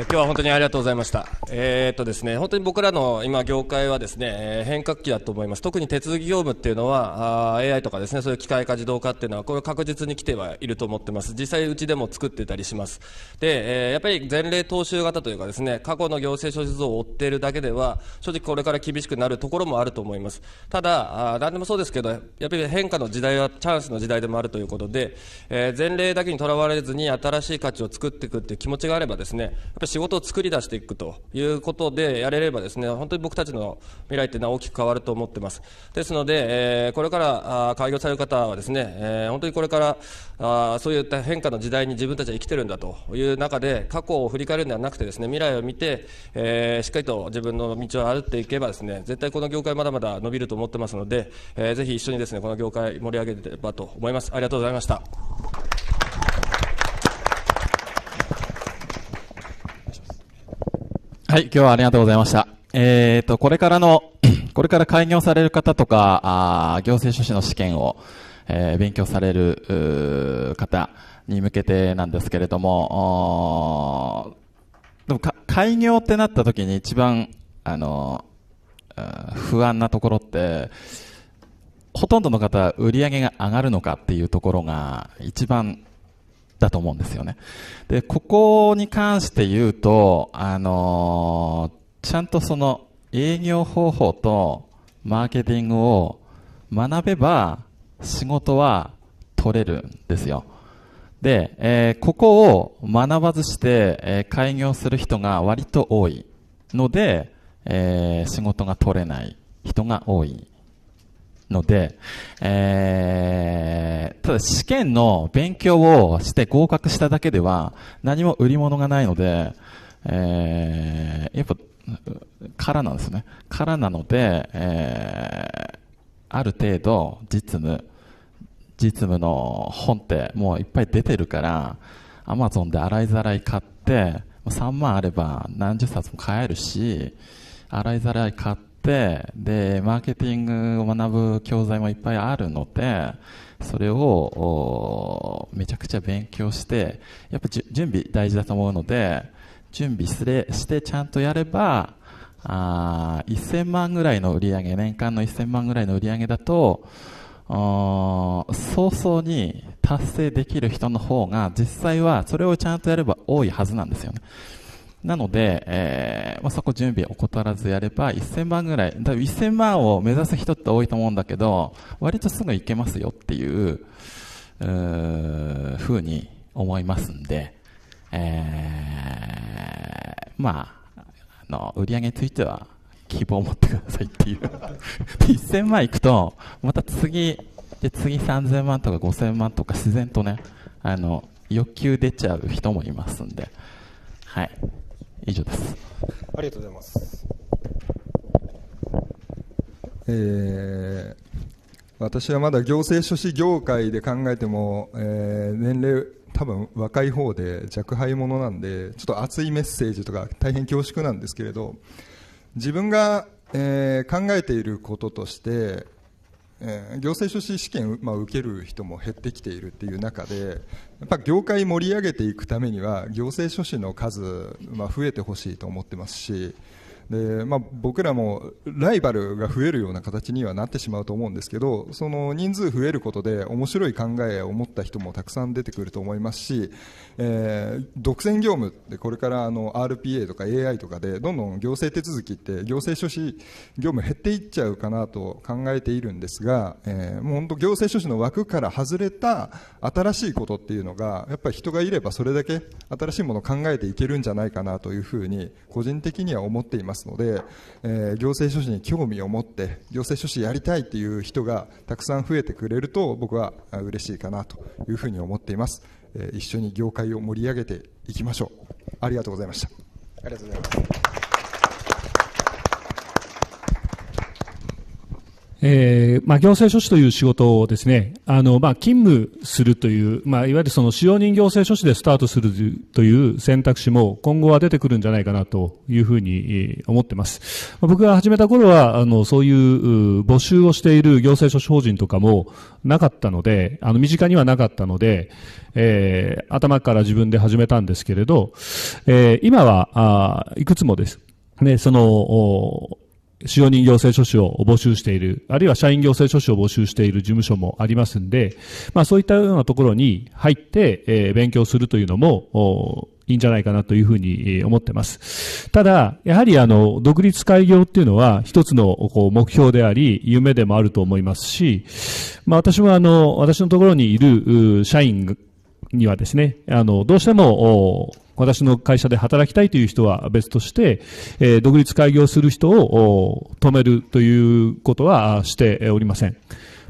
え今日は本当にありがとうございました。えー、っとですね、本当に僕らの今業界はですね、え変革期だと思います。特に手続き業務っていうのは、AI とかですね、そういう機械化自動化っていうのは、これ確実に来てはいると思ってます。実際うちでも作ってたりします。で、えー、やっぱり前例踏襲型というかですね、過去の行政書士像を追っているだけでは、正直これから厳しくなるところもあると思います。ただ、な何でもそうですけど、やっぱり変化の時代はチャンスの時代でもあるということで、えー、前例だけにとらわれずに新しい価値を作っていくっていう気持ちがあればですね、やっぱ仕事を作り出していくということでやれればですね、本当に僕たちの未来っていうのは大きく変わると思ってます。ですので、えー、これから開業される方はですね、えー、本当にこれからあそういった変化の時代に自分たちは生きてるんだという中で、過去を振り返るんではなくてですね、未来を見て、えー、しっかりと自分の道を歩いていけばですね、絶対この業界まだまだ伸びると思ってますので、えー、ぜひ一緒にですね、この業界盛り上げればと思います。ありがとうございました。はい、今日はありがとうございました。えっ、ー、と、これからの、これから開業される方とか、あ行政書士の試験を、えー、勉強される方に向けてなんですけれども、でも開業ってなった時に一番、あの、不安なところって、ほとんどの方、売り上げが上がるのかっていうところが、一番だと思うんですよね。で、ここに関して言うと、あのー、ちゃんとその営業方法とマーケティングを学べば仕事は取れるんですよ。で、えー、ここを学ばずして、えー、開業する人が割と多いので、えー、仕事が取れない人が多いので、えー、ただ試験の勉強をして合格しただけでは何も売り物がないので、えー、やっぱ、空なんですね。空なので、えー、ある程度実務、実務の本ってもういっぱい出てるから、アマゾンで洗いざらい買って、3万あれば何十冊も買えるし、洗いざらい買って、ってでマーケティングを学ぶ教材もいっぱいあるのでそれをめちゃくちゃ勉強してやっぱ準備大事だと思うので準備すれしてちゃんとやればあ1000万ぐらいの売り上げ年間の1000万ぐらいの売り上げだと早々に達成できる人の方が実際はそれをちゃんとやれば多いはずなんですよね。なので、えーまあ、そこ準備を怠らずやれば1000万ぐらい、だ1000万を目指す人って多いと思うんだけど、割とすぐいけますよっていう、うふうに思いますんで、えー、まあ、あの、売り上げについては希望を持ってくださいっていう1000 万いくと、また次、で次3000万とか5000万とか自然とね、あの、欲求出ちゃう人もいますんで、はい。以上です。ありがとうございます。えー、私はまだ行政書士業界で考えても、えー、年齢多分若い方で若輩者なんでちょっと熱いメッセージとか大変恐縮なんですけれど自分が、えー、考えていることとして、えー、行政書士試験を、まあ、受ける人も減ってきているっていう中でやっぱ業界盛り上げていくためには行政書士の数、まあ、増えてほしいと思ってますしでまあ、僕らもライバルが増えるような形にはなってしまうと思うんですけどその人数増えることで面白い考えを持った人もたくさん出てくると思いますし、えー、独占業務ってこれからあの RPA とか AI とかでどんどん行政手続きって行政書士業務減っていっちゃうかなと考えているんですが、えー、もう本当行政書士の枠から外れた新しいことっていうのがやっぱり人がいればそれだけ新しいものを考えていけるんじゃないかなというふうに個人的には思っています。ますので、えー、行政書士に興味を持って行政書士やりたいっていう人がたくさん増えてくれると僕は嬉しいかなというふうに思っています、えー、一緒に業界を盛り上げていきましょうありがとうございましたありがとうございますえー、まあ、行政書士という仕事をですね、あの、まあ、勤務するという、まあ、いわゆるその使用人行政書士でスタートするという選択肢も今後は出てくるんじゃないかなというふうに思ってます。僕が始めた頃は、あの、そういう募集をしている行政書士法人とかもなかったので、あの、身近にはなかったので、えー、頭から自分で始めたんですけれど、えー、今は、あいくつもです。ね、その、使用人行政書士を募集している、あるいは社員行政書士を募集している事務所もありますんで、まあそういったようなところに入って、えー、勉強するというのも、いいんじゃないかなというふうに思ってます。ただ、やはりあの、独立開業っていうのは一つのこう目標であり、夢でもあると思いますし、まあ私もあの、私のところにいる社員にはですね、あの、どうしても、私の会社で働きたいという人は別として、えー、独立開業する人を止めるということはしておりません。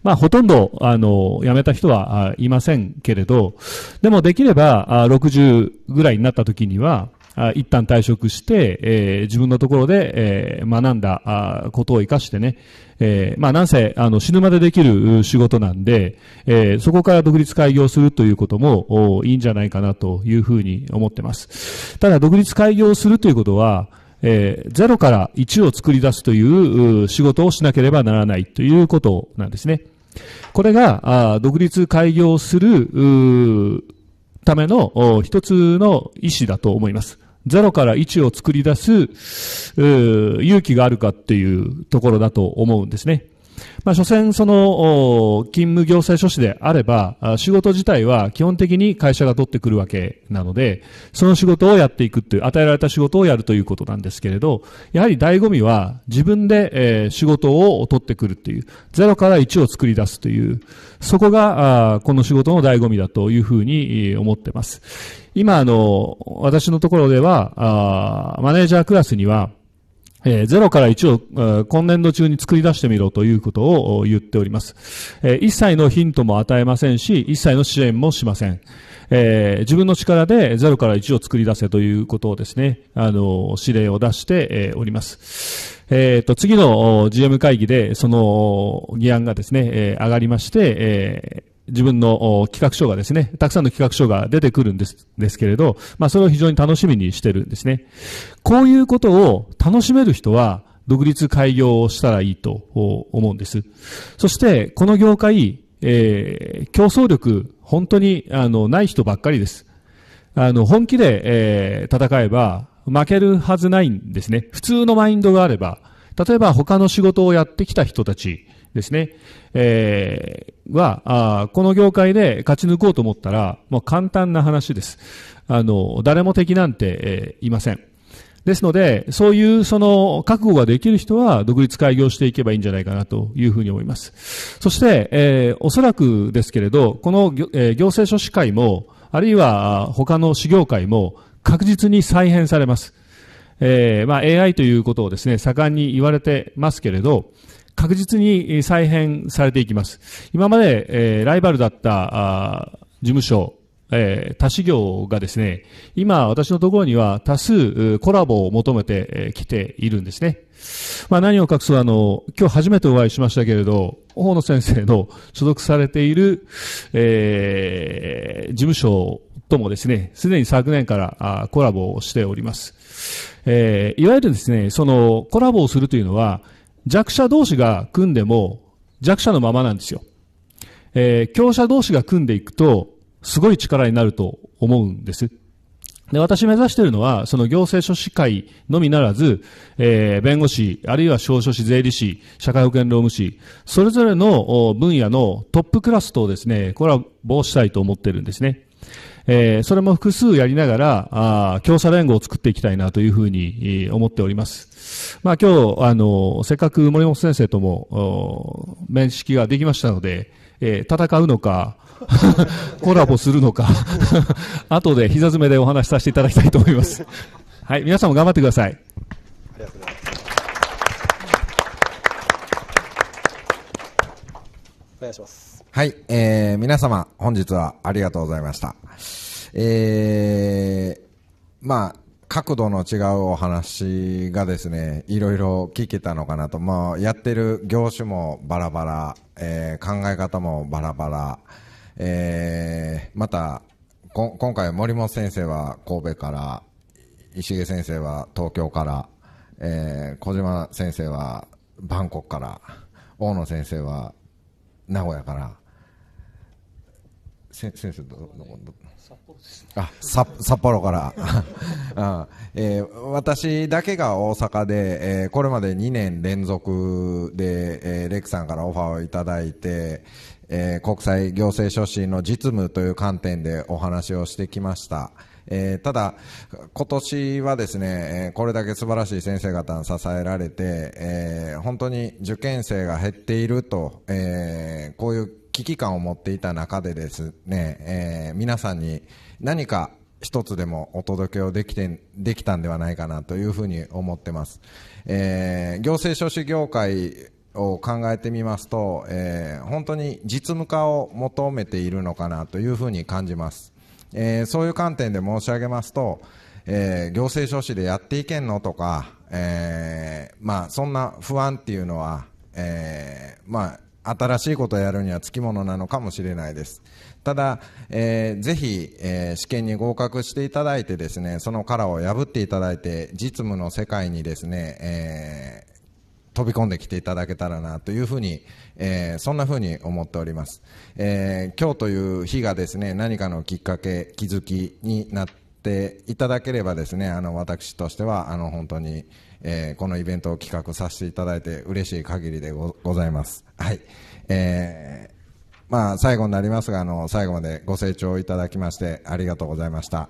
まあ、ほとんど、あの、辞めた人はいませんけれど、でもできれば、60ぐらいになった時には、あ一旦退職して、えー、自分のところで、えー、学んだあことを生かしてね、えー、まあなんせあの死ぬまでできる仕事なんで、えー、そこから独立開業するということもいいんじゃないかなというふうに思ってます。ただ独立開業するということは、えー、0から1を作り出すという仕事をしなければならないということなんですね。これが、あ独立開業する、ための一つの意思だと思います。ゼロから一を作り出す、勇気があるかっていうところだと思うんですね。まあ、所詮その、勤務行政書士であれば、仕事自体は基本的に会社が取ってくるわけなので、その仕事をやっていくという、与えられた仕事をやるということなんですけれど、やはり醍醐味は自分で、え仕事を取ってくるという、0から1を作り出すという、そこが、あこの仕事の醍醐味だというふうに思ってます。今、あの、私のところでは、あマネージャークラスには、えー、0から1を、えー、今年度中に作り出してみろということを言っております。えー、一切のヒントも与えませんし、一切の支援もしません。え自分の力で0から1を作り出せということをですね、あの、指令を出して、えおります。えっ、と、次の GM 会議で、その議案がですね、え上がりまして、え自分の企画書がですね、たくさんの企画書が出てくるんです、ですけれど、まあそれを非常に楽しみにしてるんですね。こういうことを楽しめる人は、独立開業をしたらいいと思うんです。そして、この業界、えー、競争力、本当に、あの、ない人ばっかりです。あの、本気で、えー、戦えば、負けるはずないんですね。普通のマインドがあれば、例えば他の仕事をやってきた人たち、ですね、えー、はこの業界で勝ち抜こうと思ったら、もう簡単な話です。あの、誰も敵なんて、えー、いません。ですので、そういうその覚悟ができる人は独立開業していけばいいんじゃないかなというふうに思います。そして、えー、おそらくですけれど、この、えー、行政書士会も、あるいは他の事業会も確実に再編されます。えー、まあ AI ということをですね、盛んに言われてますけれど、確実に再編されていきます。今まで、えー、ライバルだった事務所、えー、他事業がですね、今私のところには多数コラボを求めてきているんですね。まあ何を隠すあの、今日初めてお会いしましたけれど、大野先生の所属されている、えー、事務所ともですね、すでに昨年からコラボをしております。えー、いわゆるですね、そのコラボをするというのは、弱者同士が組んでも弱者のままなんですよ。えー、強者同士が組んでいくと、すごい力になると思うんです。で、私目指しているのは、その行政書士会のみならず、えー、弁護士、あるいは証書士、税理士、社会保険労務士、それぞれの分野のトップクラスとですね、これは防止したいと思ってるんですね。えー、それも複数やりながら、ああ、強者連合を作っていきたいなというふうに、え思っております。まあ今日、あの、せっかく森本先生とも、お面識ができましたので、えー、戦うのか、コラボするのか 後で膝詰めでお話しさせていただきたいと思います。はい、皆さんも頑張ってください。ありがとうございます。お願いします。はい、えー、皆様、本日はありがとうございました。えー、まあ、角度の違うお話がですね、いろいろ聞けたのかなと。まあ、やってる業種もバラバラ、えー、考え方もバラバラ、えー、また、今回森本先生は神戸から、石毛先生は東京から、えー、小島先生はバンコクから、大野先生は名古屋から、せ先生ど、ど、ど、ですねあ札幌から あ、えー、私だけが大阪で、えー、これまで2年連続で、えー、レクさんからオファーをいただいて、えー、国際行政書士の実務という観点でお話をしてきました。えー、ただ、今年はですね、えー、これだけ素晴らしい先生方に支えられて、えー、本当に受験生が減っていると、えこういう危機感を持っていた中でですね、え皆さんに、何か一つでもお届けをできてできたんではないかなというふうに思ってます、えー、行政書士業界を考えてみますと、えー、本当に実務化を求めているのかなというふうに感じます、えー、そういう観点で申し上げますと、えー、行政書士でやっていけんのとか、えーまあ、そんな不安っていうのは、えーまあ、新しいことをやるにはつきものなのかもしれないですただ、えー、ぜひ、えー、試験に合格していただいてですね、その殻を破っていただいて、実務の世界にですね、えー、飛び込んできていただけたらなというふうに、えー、そんなふうに思っております、えー、今日という日がですね何かのきっかけ気づきになっていただければですねあの私としてはあの本当に、えー、このイベントを企画させていただいて嬉しい限りでございますはい、えーまあ、最後になりますが、あの、最後までご清聴いただきまして、ありがとうございました。